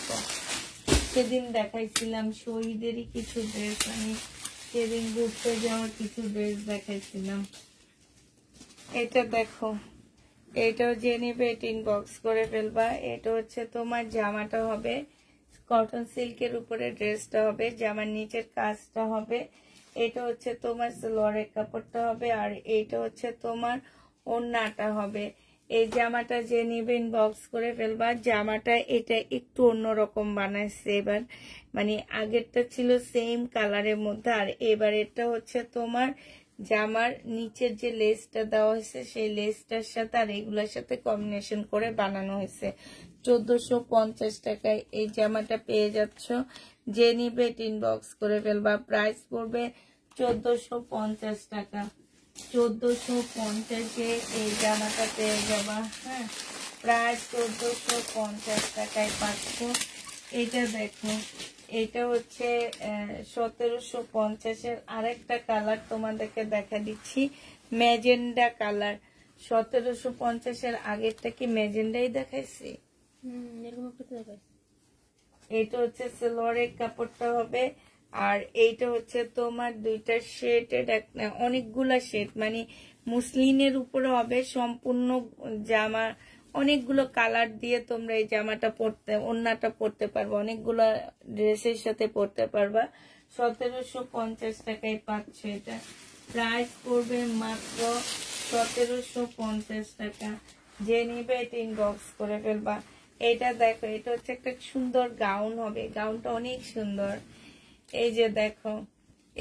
সেদিন দেখাইছিলাম শহীদেরই কিছু ড্রেস আমি মানে সেদিন ঘুরতে যাওয়ার কিছু ড্রেস দেখাইছিলাম এটা দেখো এটাও যে নেবে টিন বক্স করে ফেলবা এটা হচ্ছে তোমার জামাটা হবে কটন সিল্কের উপরে ড্রেসটা হবে জামার নিচের কাজটা হবে এটা হচ্ছে তোমার সালোয়ারের কাপড়টা হবে আর এটা হচ্ছে তোমার ওড়নাটা হবে এই জামাটা যে নেবেন বক্স করে ফেলবা জামাটা এটা একটু অন্যরকম বানাইছে এবার মানে আগেরটা ছিল সেম কালারের মধ্যে আর এবার এটা হচ্ছে তোমার জামার নিচের যে লেসটা দেওয়া হয়েছে সেই লেসটার সাথে আর এগুলোর সাথে কম্বিনেশন করে বানানো হয়েছে চোদ্দশো পঞ্চাশ টাকায় এই জামাটা পেয়ে যাচ্ছ যে নিবে টিন বক্স করে ফেলবা প্রাইস পড়বে চোদ্দশো পঞ্চাশ টাকা চোদ্দোশো পঞ্চাশে এই জামাটা পেয়ে যাবা হ্যাঁ প্রায় চোদ্দোশো পঞ্চাশ টাকায় পাচ্ছ এটা দেখো এটা হচ্ছে সতেরোশো পঞ্চাশের আরেকটা কালার তোমাদেরকে দেখা দিচ্ছি ম্যাজেন্ডা কালার সতেরোশো পঞ্চাশের আগেরটা কি ম্যাজেন্ডাই দেখাইছি এটা হচ্ছে সিলোয়ারের কাপড়টা হবে আর এইটা হচ্ছে তোমার দুইটা শেডের অনেকগুলা শেড মানে মুসলিনের উপরে হবে সম্পূর্ণ জামা অনেকগুলো কালার দিয়ে তোমরা এই জামাটা পরতে অন্যটা পরতে পারবা অনেকগুলো ড্রেসের সাথে পরতে পারবা সতেরোশো পঞ্চাশ টাকায় পাচ্ছ এটা প্রাইস করবে মাত্র সতেরোশো পঞ্চাশ টাকা যে নিবে এটা ইনবক্স করে ফেলবা এটা দেখো এটা হচ্ছে একটা সুন্দর গাউন হবে গাউনটা অনেক সুন্দর এই যে দেখো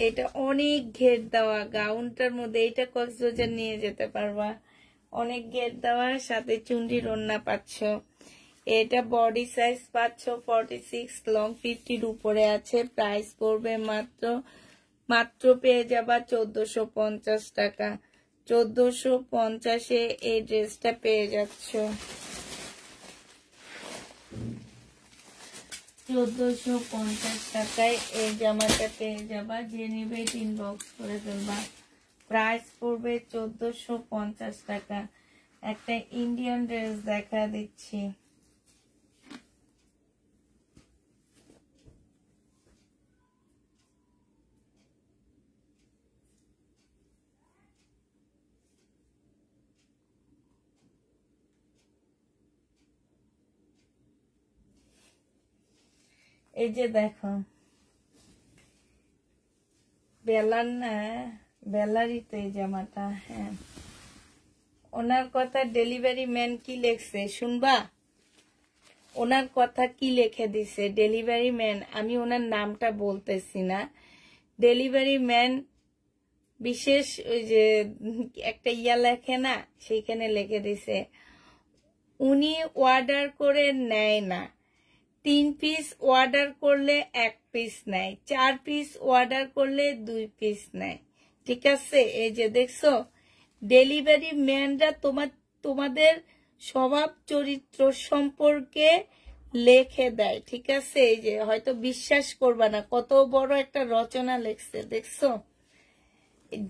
এটা অনেক ঘের দেওয়া গাউনটার মধ্যে এটা কক্সবাজার নিয়ে যেতে পারবা অনেক ঘের দেওয়া সাথে চুন্ডি রান্না পাচ্ছ এটা বডি সাইজ পাচ্ছ ফর্টি সিক্স লং ফিফটির উপরে আছে প্রাইস পড়বে মাত্র মাত্র পেয়ে যাবা চোদ্দশো পঞ্চাশ টাকা চোদ্দশো পঞ্চাশে এই ড্রেসটা পেয়ে যাচ্ছ চোদ্দোশো পঞ্চাশ টাকায় এই জামাটা পেয়ে যাবা যে নেবে তিন বক্স করে ফেলবা প্রাইস পড়বে চোদ্দোশো পঞ্চাশ টাকা একটা ইন্ডিয়ান ড্রেস দেখা দিচ্ছি এই যে দেখো বেলার না বেলারই তো এই জামাটা হ্যাঁ ওনার কথা ডেলিভারি ম্যান কি লেখছে শুনবা ওনার কথা কি লিখে দিছে ডেলিভারি ম্যান আমি ওনার নামটা বলতেছি না ডেলিভারি ম্যান বিশেষ ওই যে একটা ইয়া লেখে না সেইখানে লিখে দিছে উনি অর্ডার করে নেয় না তিন পিস অর্ডার করলে এক পিস নেয় চার পিস অর্ডার করলে দুই পিস নেয় ঠিক আছে এই যে দেখছো ডেলিভারি ম্যানরা তোমার তোমাদের স্বভাব চরিত্র সম্পর্কে লেখে দেয় ঠিক আছে এই যে হয়তো বিশ্বাস করবা না কত বড় একটা রচনা লেখছে দেখছো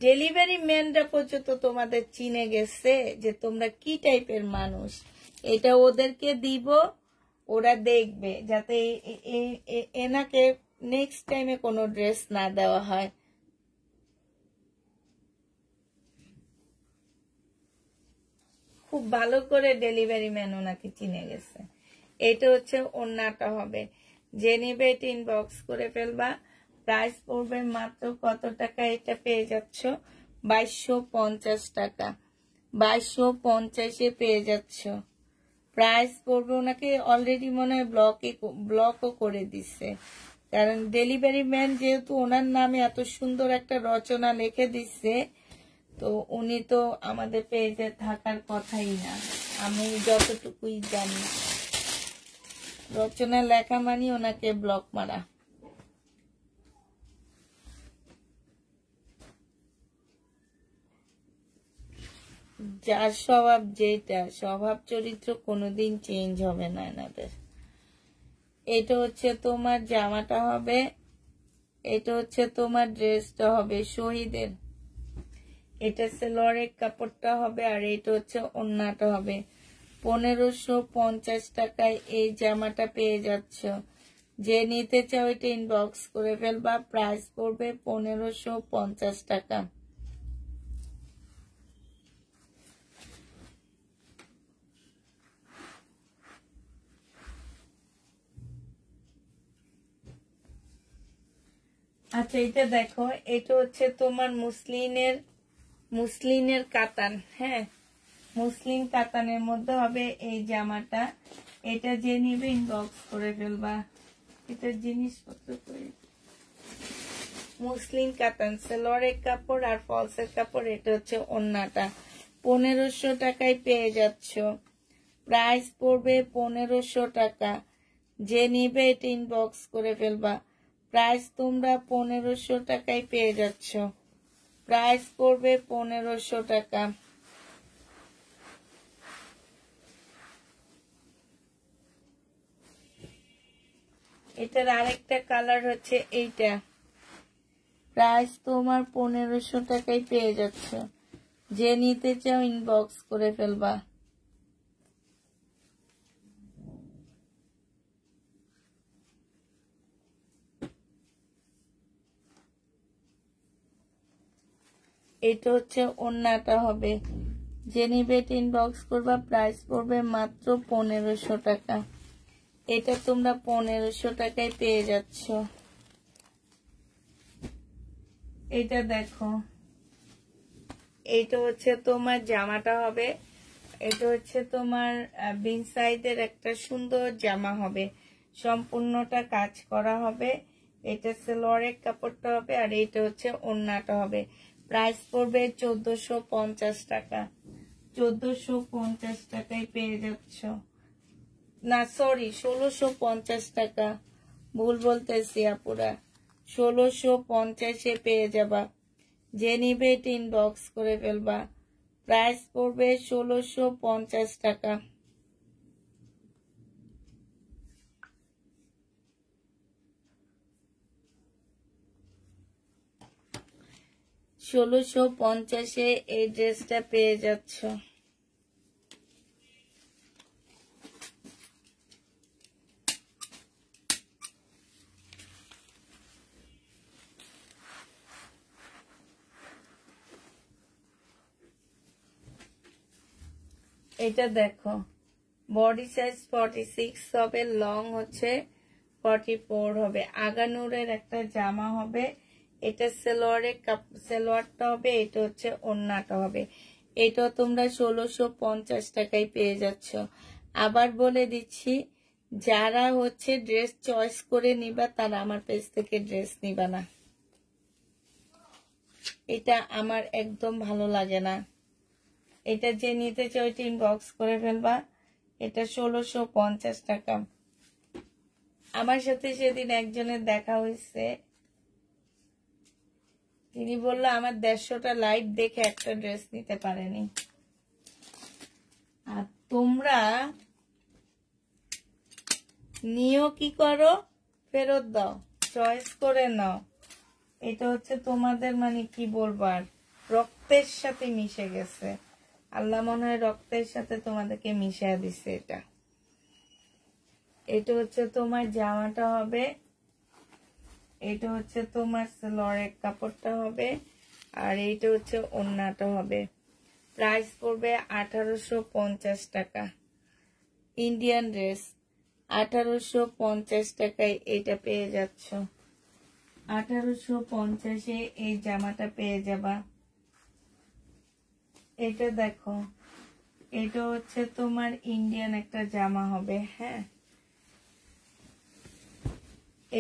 ডেলিভারি ম্যানরা পর্যন্ত তোমাদের চিনে গেছে যে তোমরা কি টাইপের মানুষ এটা ওদেরকে দিব ওরা দেখবে যাতে এনাকে নেক্সট টাইমে কোনো ড্রেস না দেওয়া হয় খুব ভালো করে ডেলিভারি ম্যান ওনাকে চিনে গেছে এটা হচ্ছে অন্যটা হবে যে নেবে এটা বক্স করে ফেলবা প্রাইস পড়বে মাত্র কত টাকা এটা পেয়ে যাচ্ছ বাইশশো পঞ্চাশ টাকা বাইশশো পঞ্চাশে পেয়ে যাচ্ছ প্রাইস পড়বে ওনাকে অলরেডি মনে হয় ব্লকে ব্লকও করে দিছে কারণ ডেলিভারি ম্যান যেহেতু ওনার নামে এত সুন্দর একটা রচনা লিখে দিচ্ছে তো উনি তো আমাদের পেজে থাকার কথাই না আমি যতটুকুই জানি রচনা লেখা মানি ওনাকে ব্লক মারা যার স্বভাব যেটা স্বভাব চরিত্র কোনোদিন চেঞ্জ হবে না এনাদের এটা হচ্ছে তোমার জামাটা হবে এটা হচ্ছে তোমার ড্রেসটা হবে শহীদের এটা সেলোয়ারের কাপড়টা হবে আর এটা হচ্ছে অন্যটা হবে পনেরোশো পঞ্চাশ টাকায় এই জামাটা পেয়ে যাচ্ছ যে নিতে চাও এটা ইনবক্স করে ফেলবা প্রাইস পড়বে পনেরোশো পঞ্চাশ টাকা আচ্ছা এটা দেখো এটা হচ্ছে তোমার মুসলিনের মুসলিনের কাতান হ্যাঁ মুসলিম কাতানের মধ্যে হবে এই জামাটা এটা যে নিবে ইনবক্স করে ফেলবা এটা জিনিসপত্র করে মুসলিম কাতান সেলরের কাপড় আর ফলসের কাপড় এটা হচ্ছে অন্যটা পনেরোশো টাকায় পেয়ে যাচ্ছ প্রাইস পড়বে পনেরোশো টাকা যে নিবে এটা ইনবক্স করে ফেলবা প্রাইস তোমরা পনেরোশো টাকায় পেয়ে যাচ্ছ প্রাইস করবে পনেরোশো টাকা এটার আরেকটা কালার হচ্ছে এইটা প্রাইস তোমার পনেরোশো টাকায় পেয়ে যাচ্ছ যে নিতে চাও ইনবক্স করে ফেলবা এটা হচ্ছে ওন্নাটা হবে যে নিবে তিন বক্স করবা প্রাইস পড়বে মাত্র পনেরোশো টাকা এটা তোমরা পনেরোশো টাকায় পেয়ে যাচ্ছ এটা দেখো এইটা হচ্ছে তোমার জামাটা হবে এটা হচ্ছে তোমার বিন সাইডের একটা সুন্দর জামা হবে সম্পূর্ণটা কাজ করা হবে এটা হচ্ছে সেলোয়ারের কাপড়টা হবে আর এটা হচ্ছে অন্যটা হবে প্রাইস পড়বে চোদ্দশো পঞ্চাশ টাকা চোদ্দশো পঞ্চাশ টাকায় পেয়ে যাচ্ছ না সরি ষোলোশো পঞ্চাশ টাকা ভুল বলতেছি আপুরা ষোলোশো পঞ্চাশে পেয়ে যাবা যে নিবে টিন বক্স করে ফেলবা প্রাইস পড়বে ষোলোশো পঞ্চাশ টাকা ষোলোশো পঞ্চাশে এই ড্রেসটা পেয়ে যাচ্ছ এটা দেখো বডি সাইজ ফর্টি সিক্স হবে লং হচ্ছে ফর্টি ফোর হবে আগানুরের একটা জামা হবে এটা সেলোয়ারে সেলোয়ারটা হবে এটা হচ্ছে ওন্নাটা হবে এটা তোমরা ষোলোশো পঞ্চাশ টাকায় পেয়ে যাচ্ছ আবার বলে দিচ্ছি যারা হচ্ছে ড্রেস চয়েস করে নিবা তারা আমার পেজ থেকে ড্রেস নিবা না এটা আমার একদম ভালো লাগে না এটা যে নিতে চাই এটা ইনবক্স করে ফেলবা এটা ষোলোশো পঞ্চাশ টাকা আমার সাথে সেদিন একজনের দেখা হয়েছে তিনি বলল আমার দেড়শোটা লাইভ দেখে একটা ড্রেস নিতে পারেনি আর তোমরা নিও কি করো ফেরত দাও চয়েস করে নাও এটা হচ্ছে তোমাদের মানে কি বলবো আর রক্তের সাথে মিশে গেছে আল্লাহ মনে হয় রক্তের সাথে তোমাদেরকে মিশে দিছে এটা এটা হচ্ছে তোমার জামাটা হবে এটা হচ্ছে তোমার লরের কাপড়টা হবে আর এইটা হচ্ছে অন্যটা হবে প্রাইস পড়বে আঠারোশো পঞ্চাশ টাকা ইন্ডিয়ান ড্রেস আঠারোশো পঞ্চাশ টাকায় এটা পেয়ে যাচ্ছ আঠারোশো পঞ্চাশে এই জামাটা পেয়ে যাবা এটা দেখো এটা হচ্ছে তোমার ইন্ডিয়ান একটা জামা হবে হ্যাঁ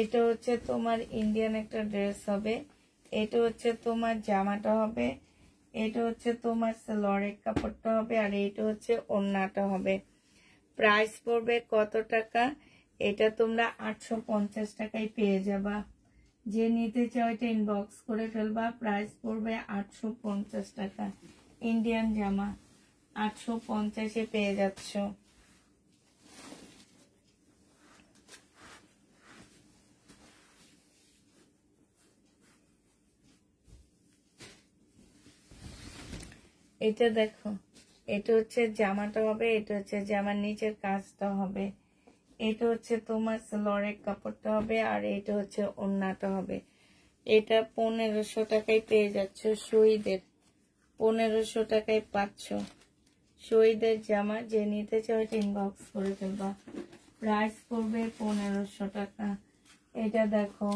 এটা হচ্ছে তোমার ইন্ডিয়ান একটা ড্রেস হবে এটা হচ্ছে তোমার জামাটা হবে এটা হচ্ছে তোমার লরের কাপড়টা হবে আর এটা হচ্ছে ওড়নাটা হবে প্রাইস পড়বে কত টাকা এটা তোমরা আটশো পঞ্চাশ টাকায় পেয়ে যাবা যে নিতে চাও এটা ইনবক্স করে ফেলবা প্রাইস পড়বে আটশো পঞ্চাশ টাকা ইন্ডিয়ান জামা আটশো পঞ্চাশে পেয়ে যাচ্ছ এটা দেখো এটা হচ্ছে জামাটা হবে এটা হচ্ছে জামার নিচের কাজটা হবে এটা হচ্ছে তোমার স্লোরের কাপড়টা হবে আর এটা হচ্ছে ওন্নাটা হবে এটা পনেরোশো টাকায় পেয়ে যাচ্ছ শহীদের পনেরোশো টাকায় পাচ্ছ শহীদের জামা যে নিতে চাও এটা ইনবক্স করে দেবা প্রাইস পড়বে পনেরোশো টাকা এটা দেখো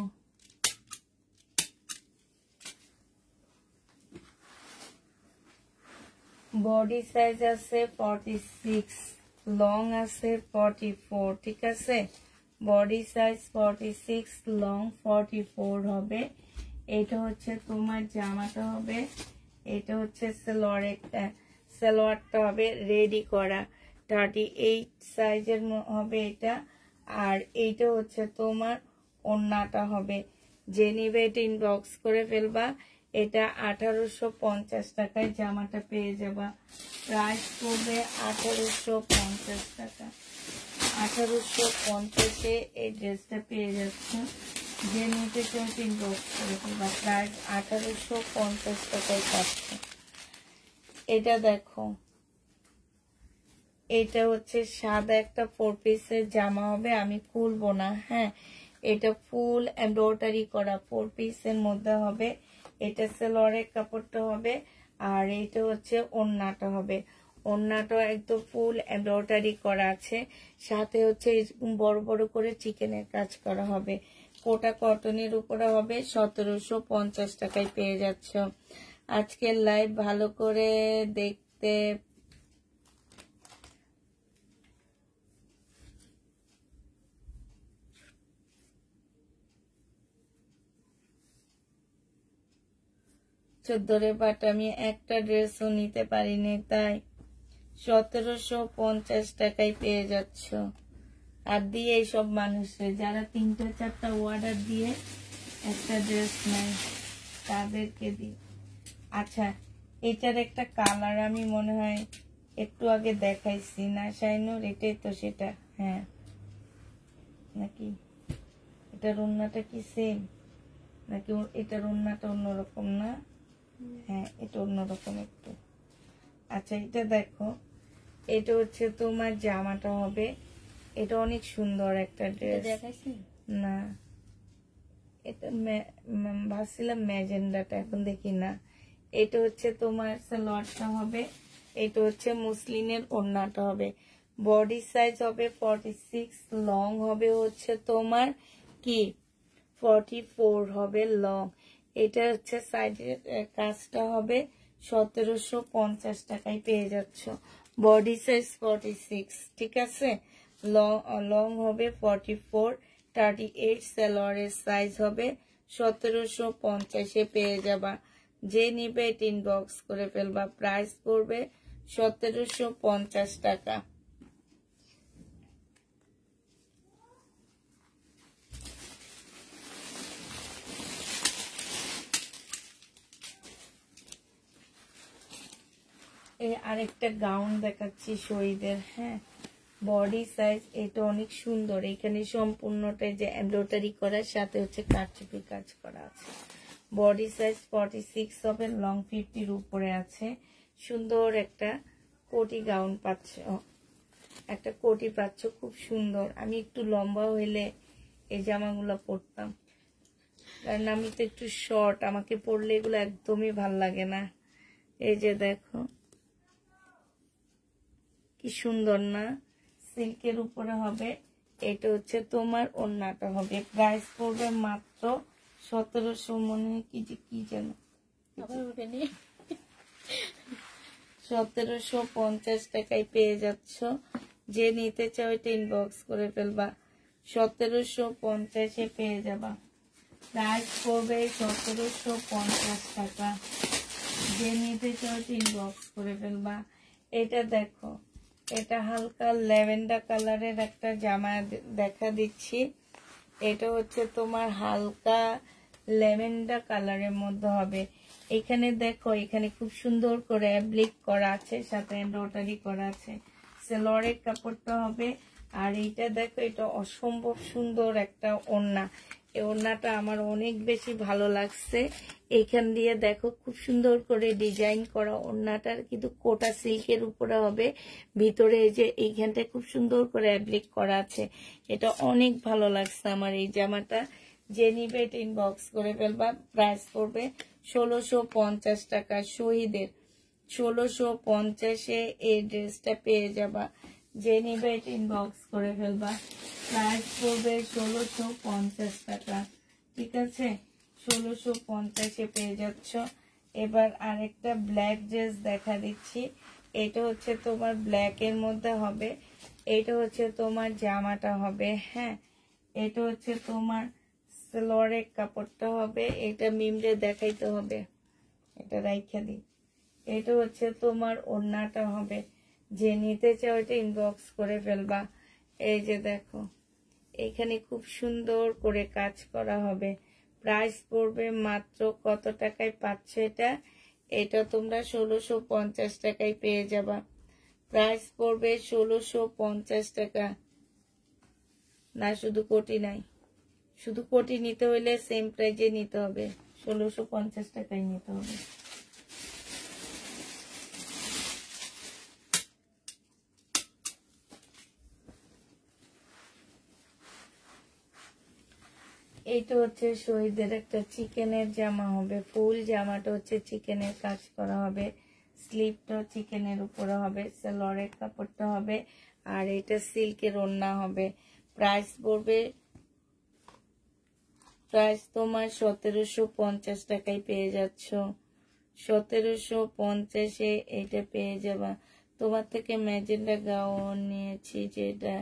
বডি সাইজ আছে ফর্টি সিক্স লং আছে ফর্টি ফোর ঠিক আছে body size forty six long forty four হবে এটা হচ্ছে তোমার জামাটা হবে এটা হচ্ছে একটা সেলোয়ারটা হবে রেডি করা থার্টি এইট সাইজের হবে এটা আর এইটা হচ্ছে তোমার অন্যটা হবে যে নিবে এটা ইনবক্স করে ফেলবা এটা আঠারোশো পঞ্চাশ টাকায় জামাটা পেয়ে যাবা প্রাইস পড়বে আঠারোশো পঞ্চাশ টাকা আঠারোশো পঞ্চাশে এই ড্রেসটা পেয়ে যাচ্ছে যে নিতে চাও তিন বক্স বা প্রাইস আঠারোশো পঞ্চাশ টাকায় পাচ্ছে এটা দেখো এটা হচ্ছে সাদা একটা ফোর পিসের জামা হবে আমি খুলবো না হ্যাঁ এটা ফুল এমব্রয়ডারি করা ফোর পিসের মধ্যে হবে এটা সেলোয়ারের কাপড়টা হবে আর এটা হচ্ছে ওড়নাটা হবে ওড়নাটা একদম ফুল এমব্রয়ডারি করা আছে সাথে হচ্ছে বড় বড় করে চিকেনের কাজ করা হবে কোটা কটনের উপরে হবে সতেরোশো পঞ্চাশ টাকায় পেয়ে যাচ্ছ আজকের লাইভ ভালো করে দেখতে চোদ্দোরে পাট আমি একটা ড্রেসও নিতে পারিনি তাই সতেরোশো পঞ্চাশ টাকায় পেয়ে যাচ্ছ আর দিয়ে সব মানুষের যারা তিনটা চারটা অর্ডার দিয়ে একটা ড্রেস নেয় তাদেরকে দিই আচ্ছা এটার একটা কালার আমি মনে হয় একটু আগে দেখাইছি না শাইনুর এটাই তো সেটা হ্যাঁ নাকি এটার অন্যটা কি সেম নাকি এটার অন্যটা অন্যরকম না হ্যাঁ এটা অন্যরকম একটু আচ্ছা এটা দেখো এটা হচ্ছে তোমার জামাটা হবে এটা অনেক সুন্দর একটা ড্রেস না এটা ভাবছিলাম ম্যাজেন্ডাটা এখন দেখি না এটা হচ্ছে তোমার সালোয়ারটা হবে এটা হচ্ছে মুসলিনের ওড়নাটা হবে বডি সাইজ হবে ফর্টি সিক্স লং হবে হচ্ছে তোমার কি ফর্টি ফোর হবে লং এটা হচ্ছে সাইডের কাজটা হবে সতেরোশো পঞ্চাশ টাকায় পেয়ে যাচ্ছ বডি সাইজ ফর্টি সিক্স ঠিক আছে লং হবে ফর্টি ফোর থার্টি এইট স্যালোয়ারের সাইজ হবে সতেরোশো পঞ্চাশে পেয়ে যাবা যে নিবে টিন বক্স করে ফেলবা প্রাইস পড়বে সতেরোশো পঞ্চাশ টাকা আরেকটা গাউন দেখাচ্ছি শহীদের হ্যাঁ বডি সাইজ এটা অনেক সুন্দর এখানে সম্পূর্ণটা যে এমব্রয়ডারি করার সাথে হচ্ছে কারচুপি কাজ করা আছে বডি সাইজ ফর্টি সিক্স হবে লং ফিফটির উপরে আছে সুন্দর একটা কোটি গাউন পাচ্ছ একটা কোটি পাচ্ছ খুব সুন্দর আমি একটু লম্বা হইলে এই জামাগুলো পরতাম কারণ আমি তো একটু শর্ট আমাকে পরলে এগুলো একদমই ভাল লাগে না এই যে দেখো কি সুন্দর না সিল্কের উপরে হবে এটা হচ্ছে তোমার অন্যটা হবে প্রাইস পড়বে মাত্র সতেরোশো মনে হয় কি যে কি যেন সতেরোশো পঞ্চাশ টাকায় পেয়ে যাচ্ছ যে নিতে চাও এটা ইনবক্স করে ফেলবা সতেরোশো পঞ্চাশে পেয়ে যাবা প্রাইস পড়বে সতেরোশো পঞ্চাশ টাকা যে নিতে চাও এটা ইনবক্স করে ফেলবা এটা দেখো এটা হালকা ল্যাভেন্ডার কালারের একটা জামা দেখা দিচ্ছি এটা হচ্ছে তোমার হালকা ল্যাভেন্ডার কালারের মধ্যে হবে এখানে দেখো এখানে খুব সুন্দর করে অ্যাপ্লিক করা আছে সাথে এমব্রয়ডারি করা আছে সেলোয়ারের কাপড়টা হবে আর এইটা দেখো এটা অসম্ভব সুন্দর একটা ওড়না এই ওড়নাটা আমার অনেক বেশি ভালো লাগছে এইখান দিয়ে দেখো খুব সুন্দর করে ডিজাইন করা ওড়নাটার কিন্তু কোটা সিল্কের উপরে হবে ভিতরে এই যে এইখানটায় খুব সুন্দর করে অ্যাপ্লিক করা আছে এটা অনেক ভালো লাগছে আমার এই জামাটা যে নিবে ইনবক্স করে ফেলবা প্রাইস পড়বে ষোলোশো পঞ্চাশ টাকা শহীদের ষোলোশো পঞ্চাশে এই ড্রেসটা পেয়ে যাবা যে নেবে এটা বক্স করে ফেলবা প্রাইস পড়বে ষোলোশো পঞ্চাশ টাকা ঠিক আছে ষোলোশো পঞ্চাশে পেয়ে যাচ্ছ এবার আরেকটা ব্ল্যাক ড্রেস দেখা দিচ্ছি এটা হচ্ছে তোমার ব্ল্যাকের মধ্যে হবে এটা হচ্ছে তোমার জামাটা হবে হ্যাঁ এটা হচ্ছে তোমার স্লোরের কাপড়টা হবে এটা মিমরে দেখাইতে হবে এটা রাইখা দিই এটা হচ্ছে তোমার ওড়নাটা হবে যে নিতে চাও এটা ইনবক্স করে ফেলবা এই যে দেখো এখানে খুব সুন্দর করে কাজ করা হবে প্রাইস পড়বে মাত্র কত টাকায় পাচ্ছ এটা এটা তোমরা ষোলোশো পঞ্চাশ টাকায় পেয়ে যাবা প্রাইস পড়বে ষোলোশো পঞ্চাশ টাকা না শুধু কোটি নাই শুধু কোটি নিতে হলে সেম প্রাইজে নিতে হবে ষোলোশো পঞ্চাশ টাকায় নিতে হবে এইটা হচ্ছে শহীদের একটা চিকেনের জামা হবে ফুল জামাটা হচ্ছে চিকেনের কাজ করা হবে স্লিপটা চিকেনের উপরে হবে সালোয়ারের কাপড়টা হবে আর এটা সিল্কের রান্না হবে প্রাইস পড়বে প্রাইস তোমার সতেরোশো পঞ্চাশ টাকায় পেয়ে যাচ্ছ সতেরোশো পঞ্চাশে এটা পেয়ে যাবা তোমার থেকে ম্যাজেন্ডা গাও নিয়েছি যেটা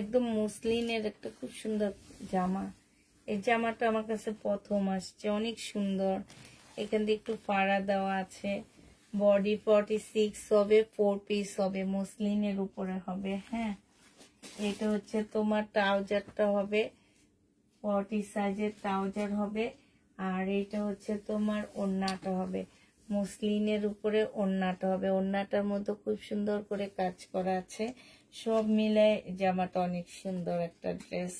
একদম মুসলিনের একটা খুব সুন্দর জামা এই জামাটা আমার কাছে প্রথম আসছে অনেক সুন্দর এখান দিয়ে একটু ফাড়া দেওয়া আছে বডি ফর্টি সিক্স হবে ফোর পিস হবে মুসলিনের উপরে হবে হ্যাঁ এটা হচ্ছে তোমার ট্রাউজারটা হবে ফর্টি সাইজের ট্রাউজার হবে আর এটা হচ্ছে তোমার ওন্নাটা হবে মুসলিনের উপরে ওন্নাটা হবে ওন্নাটার মধ্যে খুব সুন্দর করে কাজ করা আছে সব মিলে জামাটা অনেক সুন্দর একটা ড্রেস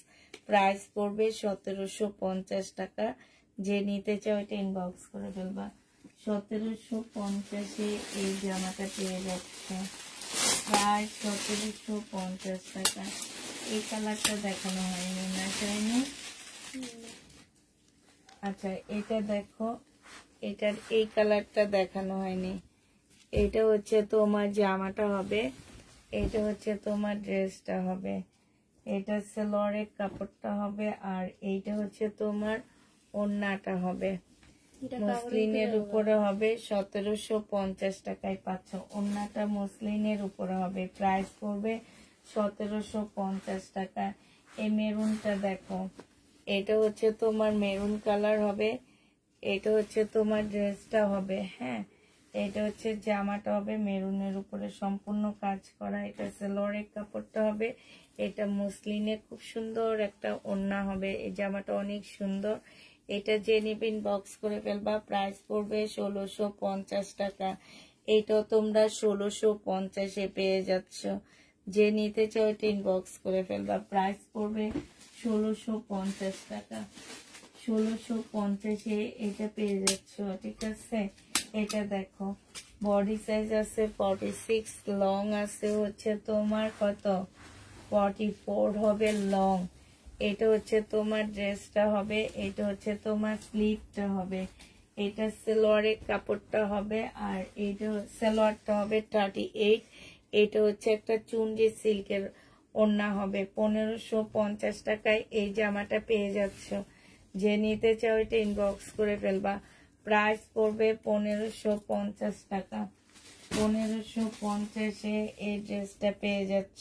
প্রাইস পড়বে সতেরোশো পঞ্চাশ টাকা যে নিতে চাও এটা ইনবক্স করে ফেলবা সতেরোশো পঞ্চাশে এই জামাটা পেয়ে যাচ্ছে প্রায় সতেরোশো পঞ্চাশ টাকা এই কালারটা দেখানো হয়নি না চাইনি আচ্ছা এটা দেখো এটার এই কালারটা দেখানো হয়নি এটা হচ্ছে তোমার জামাটা হবে এটা হচ্ছে তোমার ড্রেসটা হবে এটা হচ্ছে লরের কাপড়টা হবে আর এইটা হচ্ছে তোমার ওড়নাটা হবে মসলিনের উপরে হবে সতেরোশো পঞ্চাশ টাকায় পাচ্ছ ওড়নাটা মসলিনের উপরে হবে প্রাইস পড়বে সতেরোশো পঞ্চাশ টাকা এই মেরুনটা দেখো এটা হচ্ছে তোমার মেরুন কালার হবে এটা হচ্ছে তোমার ড্রেসটা হবে হ্যাঁ এটা হচ্ছে জামাটা হবে মেরুনের উপরে সম্পূর্ণ কাজ করা এটা সেলোয়ারের কাপড়টা হবে এটা মুসলিনে খুব সুন্দর একটা ওন্না হবে এই জামাটা অনেক সুন্দর এটা যে নিবিন বক্স করে ফেলবা প্রাইস পড়বে ষোলোশো পঞ্চাশ টাকা এটাও তোমরা ষোলোশো পঞ্চাশে পেয়ে যাচ্ছ যে নিতে চাও টিন বক্স করে ফেলবা প্রাইস পড়বে ষোলোশো পঞ্চাশ টাকা ষোলোশো পঞ্চাশে এটা পেয়ে যাচ্ছ ঠিক আছে এটা দেখো বডি সাইজ আছে ফর্টি সিক্স লং আছে হচ্ছে তোমার কত ফর্টি ফোর হবে লং এটা হচ্ছে তোমার ড্রেসটা হবে এটা হচ্ছে তোমার স্লিপটা হবে এটা সেলোয়ারের কাপড়টা হবে আর এটা সেলোয়ারটা হবে থার্টি এইট এটা হচ্ছে একটা চুন্ডি সিল্কের ওড়না হবে পনেরোশো পঞ্চাশ টাকায় এই জামাটা পেয়ে যাচ্ছ যে নিতে চাও এটা ইনবক্স করে ফেলবা প্রাইস পড়বে পনেরোশো পঞ্চাশ টাকা পনেরোশো পঞ্চাশে এই ড্রেসটা পেয়ে যাচ্ছ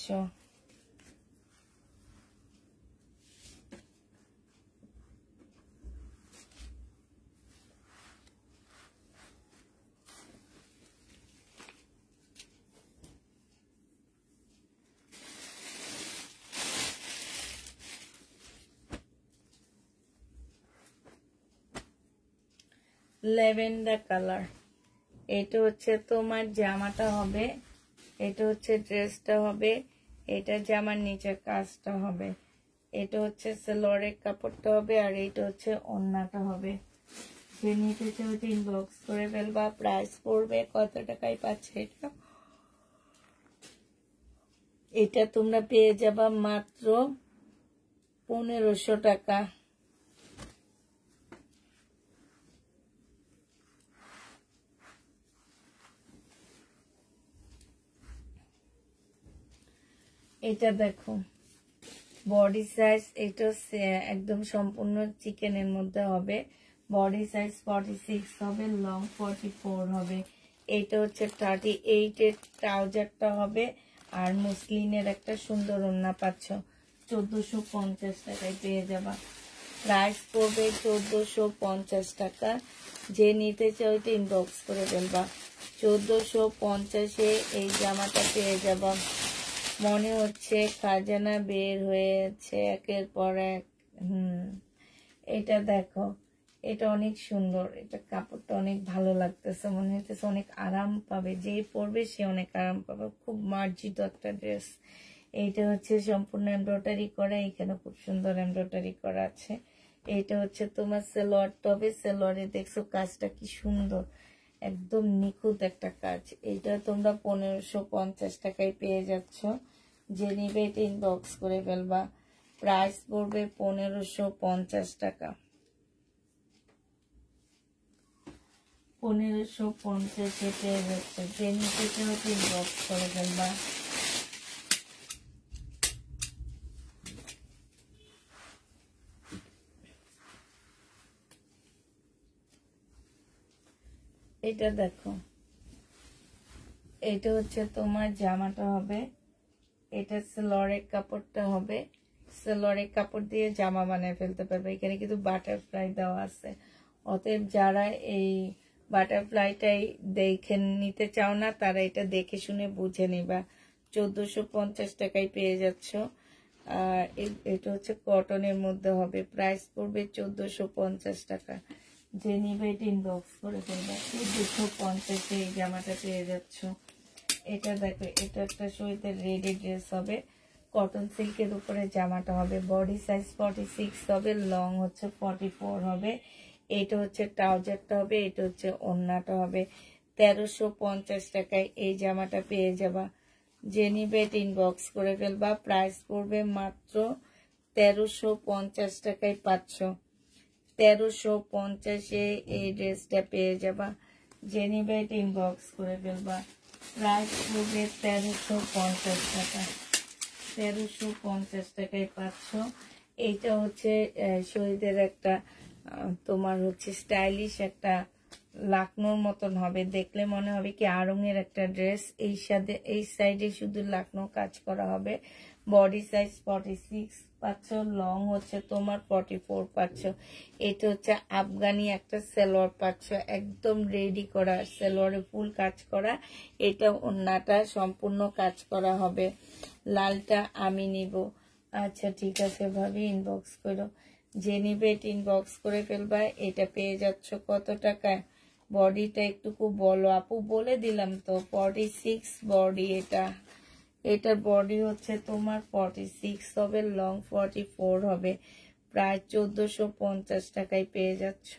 ল্যাভেন্ডার কালার এটা হচ্ছে তোমার জামাটা হবে এটা হচ্ছে ড্রেসটা হবে এটা জামার নিচে কাজটা হবে এটা হচ্ছে সেলোয়ারের কাপড়টা হবে আর এটা হচ্ছে অন্যটা হবে যে নিতে চাও যে ইনবক্স করে ফেলবা প্রাইস পড়বে কত টাকায় পাচ্ছে এটা এটা তোমরা পেয়ে যাবা মাত্র পনেরোশো টাকা এটা দেখো বডি সাইজ এটা একদম সম্পূর্ণ চিকেনের মধ্যে হবে বডি সাইজ ফর্টি সিক্স হবে লং ফর্টি ফোর হবে এটা হচ্ছে থার্টি এইটের ট্রাউজারটা হবে আর মুসলিনের একটা সুন্দর ওন্না পাচ্ছ চোদ্দোশো পঞ্চাশ টাকায় পেয়ে যাবা প্রাইস পড়বে চোদ্দোশো পঞ্চাশ টাকা যে নিতে চাও এটা ইনবক্স করে ফেলবা চোদ্দোশো পঞ্চাশে এই জামাটা পেয়ে যাবা মনে হচ্ছে খাজানা বের হয়েছে একের পর এক হুম এটা দেখো এটা অনেক সুন্দর এটা কাপড়টা অনেক ভালো লাগতেছে মনে হচ্ছে অনেক আরাম পাবে যে পরবে সে অনেক আরাম পাবে খুব মার্জিত একটা ড্রেস এইটা হচ্ছে সম্পূর্ণ এমব্রয়ডারি করা এখানে খুব সুন্দর এমব্রয়ডারি করা আছে এটা হচ্ছে তোমার সেলোয়ার তবে সেলোয়ারে দেখছো কাজটা কি সুন্দর একদম নিখুঁত একটা কাজ এটা তোমরা পনেরোশো পঞ্চাশ টাকায় পেয়ে যাচ্ছ যে নিবে এটা ইনবক্স করে ফেলবা প্রাইস পড়বে পনেরোশো পঞ্চাশ টাকা পনেরোশো পঞ্চাশে পেয়ে যাচ্ছে যে নিতে ইনবক্স করে ফেলবা এটা দেখো এটা হচ্ছে তোমার জামাটা হবে এটা সেলরের কাপড়টা হবে সেলরের কাপড় দিয়ে জামা বানিয়ে ফেলতে পারবে এখানে কিন্তু বাটারফ্লাই দেওয়া আছে অতএব যারা এই বাটারফ্লাইটাই দেখে নিতে চাও না তারা এটা দেখে শুনে বুঝে নিবা চোদ্দোশো পঞ্চাশ টাকায় পেয়ে যাচ্ছ আর এটা হচ্ছে কটনের মধ্যে হবে প্রাইস পড়বে চোদ্দোশো পঞ্চাশ টাকা যে নিবে এটা ইনবক্স করে ফেলবে কি দুশো পঞ্চাশে এই জামাটা পেয়ে যাচ্ছ এটা দেখো এটা একটা শরীরে রেডি ড্রেস হবে কটন সিল্কের উপরে জামাটা হবে বডি সাইজ ফর্টি সিক্স হবে লং হচ্ছে ফর্টি ফোর হবে এটা হচ্ছে ট্রাউজারটা হবে এটা হচ্ছে ওন্নাটা হবে তেরোশো পঞ্চাশ টাকায় এই জামাটা পেয়ে যাবা জেনিবেট ইনবক্স করে ফেলবা প্রাইস পড়বে মাত্র তেরোশো পঞ্চাশ টাকায় পাঁচশো তেরোশো পঞ্চাশে এই ড্রেসটা পেয়ে যাবা জেনিবেট ইনবক্স করে ফেলবা প্রাইস হবে তেরোশো পঞ্চাশ টাকা তেরোশো পঞ্চাশ টাকায় পাচ্ছ এইটা হচ্ছে শরীরের একটা তোমার হচ্ছে স্টাইলিশ একটা লাকনোর মতন হবে দেখলে মনে হবে কি আরঙের একটা ড্রেস এই সাথে এই সাইডে শুধু লাকনো কাজ করা হবে বডি সাইজ ফর্টি সিক্স পাচ্ছ লং হচ্ছে তোমার ফর্টি ফোর পাচ্ছ এটা হচ্ছে আফগানি একটা সেলোয়ার পাচ্ছ একদম রেডি করা সেলোয়ারে ফুল কাজ করা এটা অন্যটা সম্পূর্ণ কাজ করা হবে লালটা আমি নিব আচ্ছা ঠিক আছে ভাবি ইনবক্স করো যে নিবে এটা ইনবক্স করে ফেলবা এটা পেয়ে যাচ্ছ কত টাকায় বডিটা একটুকু বলো আপু বলে দিলাম তো ফর্টি সিক্স বডি এটা এটার বডি হচ্ছে তোমার ফর্টি সিক্স হবে লং ফর্টি ফোর হবে প্রায় চোদ্দোশো পঞ্চাশ টাকায় পেয়ে যাচ্ছ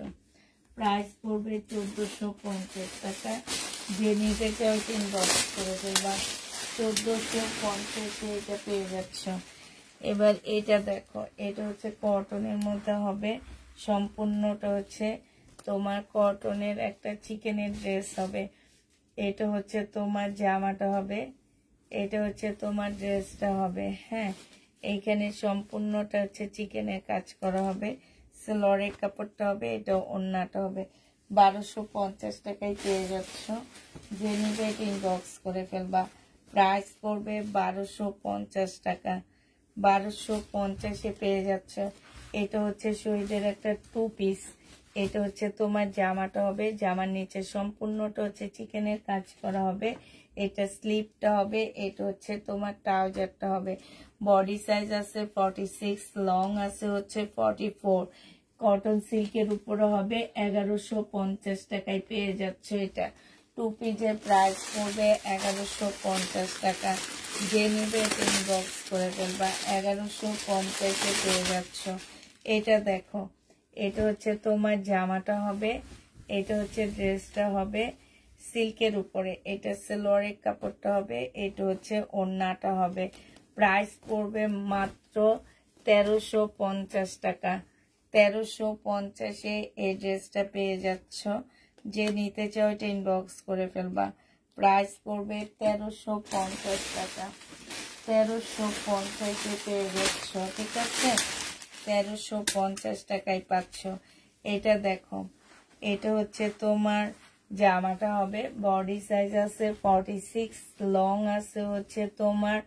প্রাইস পড়বে চোদ্দোশো পঞ্চাশ টাকা যে নিতে চাও তিন বক্স করে দেবা চোদ্দোশো পঞ্চাশে এটা পেয়ে যাচ্ছ এবার এটা দেখো এটা হচ্ছে কটনের মধ্যে হবে সম্পূর্ণটা হচ্ছে তোমার কটনের একটা চিকেনের ড্রেস হবে এটা হচ্ছে তোমার জামাটা হবে এটা হচ্ছে তোমার ড্রেসটা হবে হ্যাঁ এইখানে সম্পূর্ণটা হচ্ছে চিকেনের কাজ করা হবে সেলরের কাপড়টা হবে এটা অন্যটা হবে বারোশো পঞ্চাশ টাকায় পেয়ে যাচ্ছ যে নিবে ইনবক্স করে ফেলবা প্রাইস পড়বে বারোশো পঞ্চাশ টাকা বারোশো পঞ্চাশে পেয়ে যাচ্ছ এটা হচ্ছে শহীদের একটা টু পিস এটা হচ্ছে তোমার জামাটা হবে জামার নিচে সম্পূর্ণটা হচ্ছে চিকেনের কাজ করা হবে এটা স্লিপটা হবে এটা হচ্ছে তোমার ট্রাউজারটা হবে বডি সাইজ আছে ফর্টি সিক্স লং আছে হচ্ছে ফর্টি ফোর কটন সিল্কের উপরে হবে এগারোশো পঞ্চাশ টাকায় পেয়ে যাচ্ছে এটা টু পিজের প্রাইস পড়বে এগারোশো পঞ্চাশ টাকা যে নেবে তুমি বক্স করে ফেলবা এগারোশো পঞ্চাশে পেয়ে যাচ্ছ এটা দেখো এটা হচ্ছে তোমার জামাটা হবে এটা হচ্ছে ড্রেসটা হবে সিল্কের উপরে এটা সেলোয়ারের কাপড়টা হবে এটা হচ্ছে ওড়নাটা হবে প্রাইস পড়বে মাত্র তেরোশো পঞ্চাশ টাকা তেরোশো পঞ্চাশে এই ড্রেসটা পেয়ে যাচ্ছ যে নিতে চাও এটা ইনবক্স করে ফেলবা প্রাইস পড়বে তেরোশো পঞ্চাশ টাকা তেরোশো পঞ্চাশে পেয়ে যাচ্ছ ঠিক আছে তেরোশো পঞ্চাশ টাকায় পাচ্ছ এটা দেখো এটা হচ্ছে তোমার জামাটা হবে বডি সাইজ আছে ফর্টি সিক্স লং আছে হচ্ছে তোমার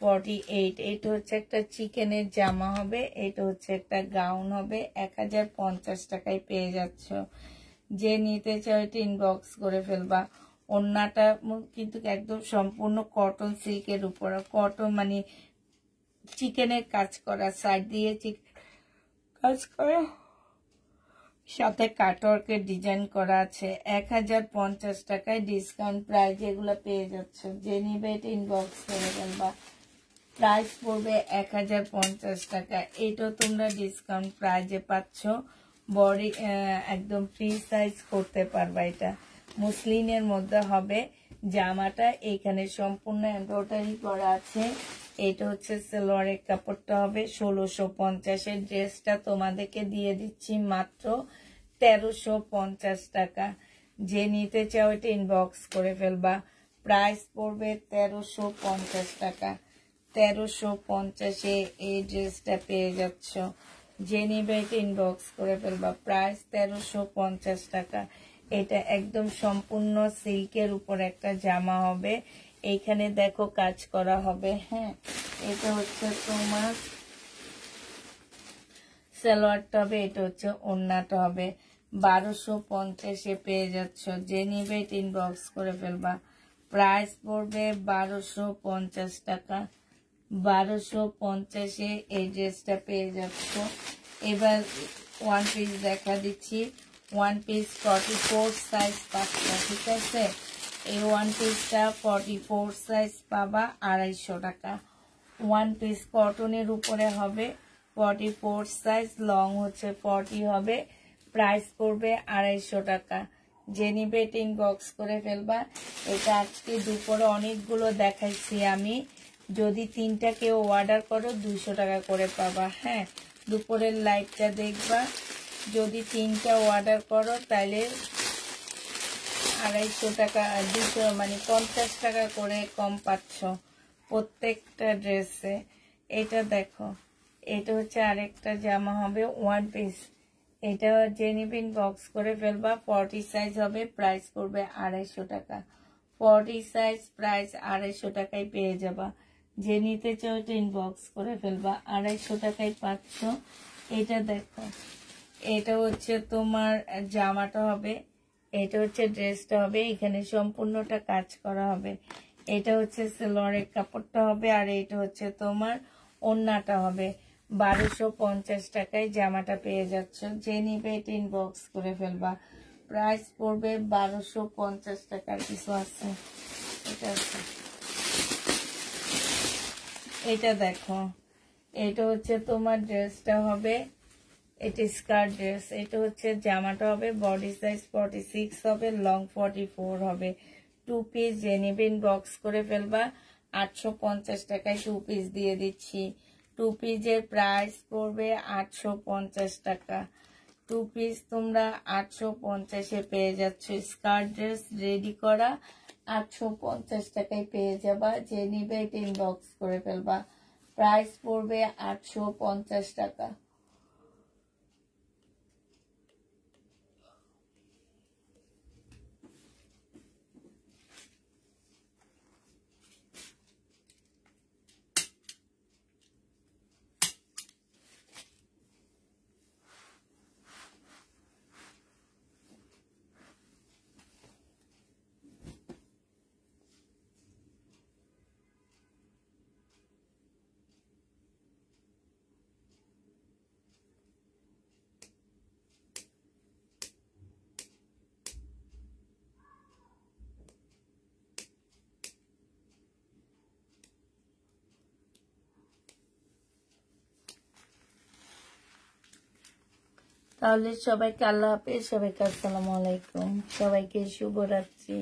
ফর্টি এইট এটা হচ্ছে একটা চিকেনের জামা হবে এটা হচ্ছে একটা গাউন হবে এক হাজার পঞ্চাশ টাকায় পেয়ে যাচ্ছ যে নিতে চাও এটা ইনবক্স করে ফেলবা অন্যটা কিন্তু একদম সম্পূর্ণ কটন সিল্কের উপর কটন মানে চিকেনের কাজ করা সাইড দিয়ে চিক কাজ করো সাথে কাটরকে ডিজাইন করা আছে এক হাজার পঞ্চাশ টাকায় ডিসকাউন্ট প্রাইস এগুলো পেয়ে যাচ্ছ যে নিবে ইনবক্স করে ফেলবা প্রাইস পড়বে এক হাজার পঞ্চাশ টাকা এটাও তোমরা ডিসকাউন্ট প্রাইজে পাচ্ছ বডি একদম ফ্রি সাইজ করতে পারবা এটা মুসলিনের মধ্যে হবে জামাটা এখানে সম্পূর্ণ এমব্রয়ডারি করা আছে এটা হচ্ছে সেলোয়ারের কাপড়টা হবে ষোলোশো পঞ্চাশের ড্রেসটা তোমাদেরকে দিয়ে দিচ্ছি মাত্র তেরোশো পঞ্চাশ টাকা যে নিতে চাও এটা ইনবক্স করে ফেলবা প্রাইস পড়বে তেরোশো পঞ্চাশ টাকা তেরোশো পঞ্চাশে এই ড্রেসটা পেয়ে যাচ্ছ যে নিবে এটা ইনবক্স করে ফেলবা প্রাইস তেরোশো পঞ্চাশ টাকা এটা একদম সম্পূর্ণ সিল্কের উপর একটা জামা হবে এইখানে দেখো কাজ করা হবে হ্যাঁ এটা হচ্ছে তোমার সালোয়ারটা হবে এটা হচ্ছে ওড়নাটা হবে বারোশো পঞ্চাশে পেয়ে যাচ্ছ যে নিবে তিন বক্স করে ফেলবা প্রাইস পড়বে বারোশো পঞ্চাশ টাকা বারোশো পঞ্চাশে এই ড্রেসটা পেয়ে যাচ্ছ এবার ওয়ান পিস দেখা দিচ্ছি one piece forty four size পাঁচটা ঠিক আছে এই ওয়ান পিসটা ফর্টি ফোর সাইজ পাবা আড়াইশো টাকা ওয়ান পিস কটনের উপরে হবে ফর্টি ফোর সাইজ লং হচ্ছে ফর্টি হবে প্রাইস পড়বে আড়াইশো টাকা যে নিবে বক্স করে ফেলবা এটা আজকে দুপুরে অনেকগুলো দেখাইছি আমি যদি তিনটা কেউ অর্ডার করো দুশো টাকা করে পাবা হ্যাঁ দুপুরের লাইটটা দেখবা যদি তিনটা অর্ডার করো তাহলে আড়াইশো টাকা দুশো মানে পঞ্চাশ টাকা করে কম পাচ্ছ প্রত্যেকটা ড্রেসে এটা দেখো এটা হচ্ছে আরেকটা জামা হবে ওয়ান পিস এটা নিবিন বক্স করে ফেলবা ফর্টি সাইজ হবে প্রাইস পড়বে আড়াইশো টাকা ফর্টি সাইজ প্রাইস আড়াইশো টাকায় পেয়ে যাবা যে নিতে চাও বক্স করে ফেলবা আড়াইশো টাকায় পাচ্ছ এটা দেখো এটা হচ্ছে তোমার জামাটা হবে এটা হচ্ছে ড্রেসটা হবে এখানে সম্পূর্ণটা কাজ করা হবে এটা হচ্ছে সেলোয়ারের কাপড়টা হবে আর এটা হচ্ছে তোমার ওন্নাটা হবে বারোশো পঞ্চাশ টাকায় জামাটা পেয়ে যাচ্ছ যে নিবে এটা ইনবক্স করে ফেলবা প্রাইস পড়বে বারোশো পঞ্চাশ টাকার কিছু আছে এটা আছে এটা দেখো এটা হচ্ছে তোমার ড্রেসটা হবে এটি স্কার ড্রেস এটা হচ্ছে জামাটা হবে বডি সাইজ ফর্টি সিক্স হবে লং ফর্টি ফোর হবে টু পিস যে বক্স করে ফেলবা আটশো পঞ্চাশ টাকায় টু পিস দিয়ে দিচ্ছি টু পিসের প্রাইস পড়বে আটশো পঞ্চাশ টাকা টু পিস তোমরা আটশো পঞ্চাশে পেয়ে যাচ্ছ স্কার্ট ড্রেস রেডি করা আটশো পঞ্চাশ টাকায় পেয়ে যাবা যে নিবে এটা ইনবক্স করে ফেলবা প্রাইস পড়বে আটশো পঞ্চাশ টাকা তাহলে সবাইকে আল্লাহ হাফেজ সবাইকে আসসালামু আলাইকুম সবাইকে শুভরাত্রি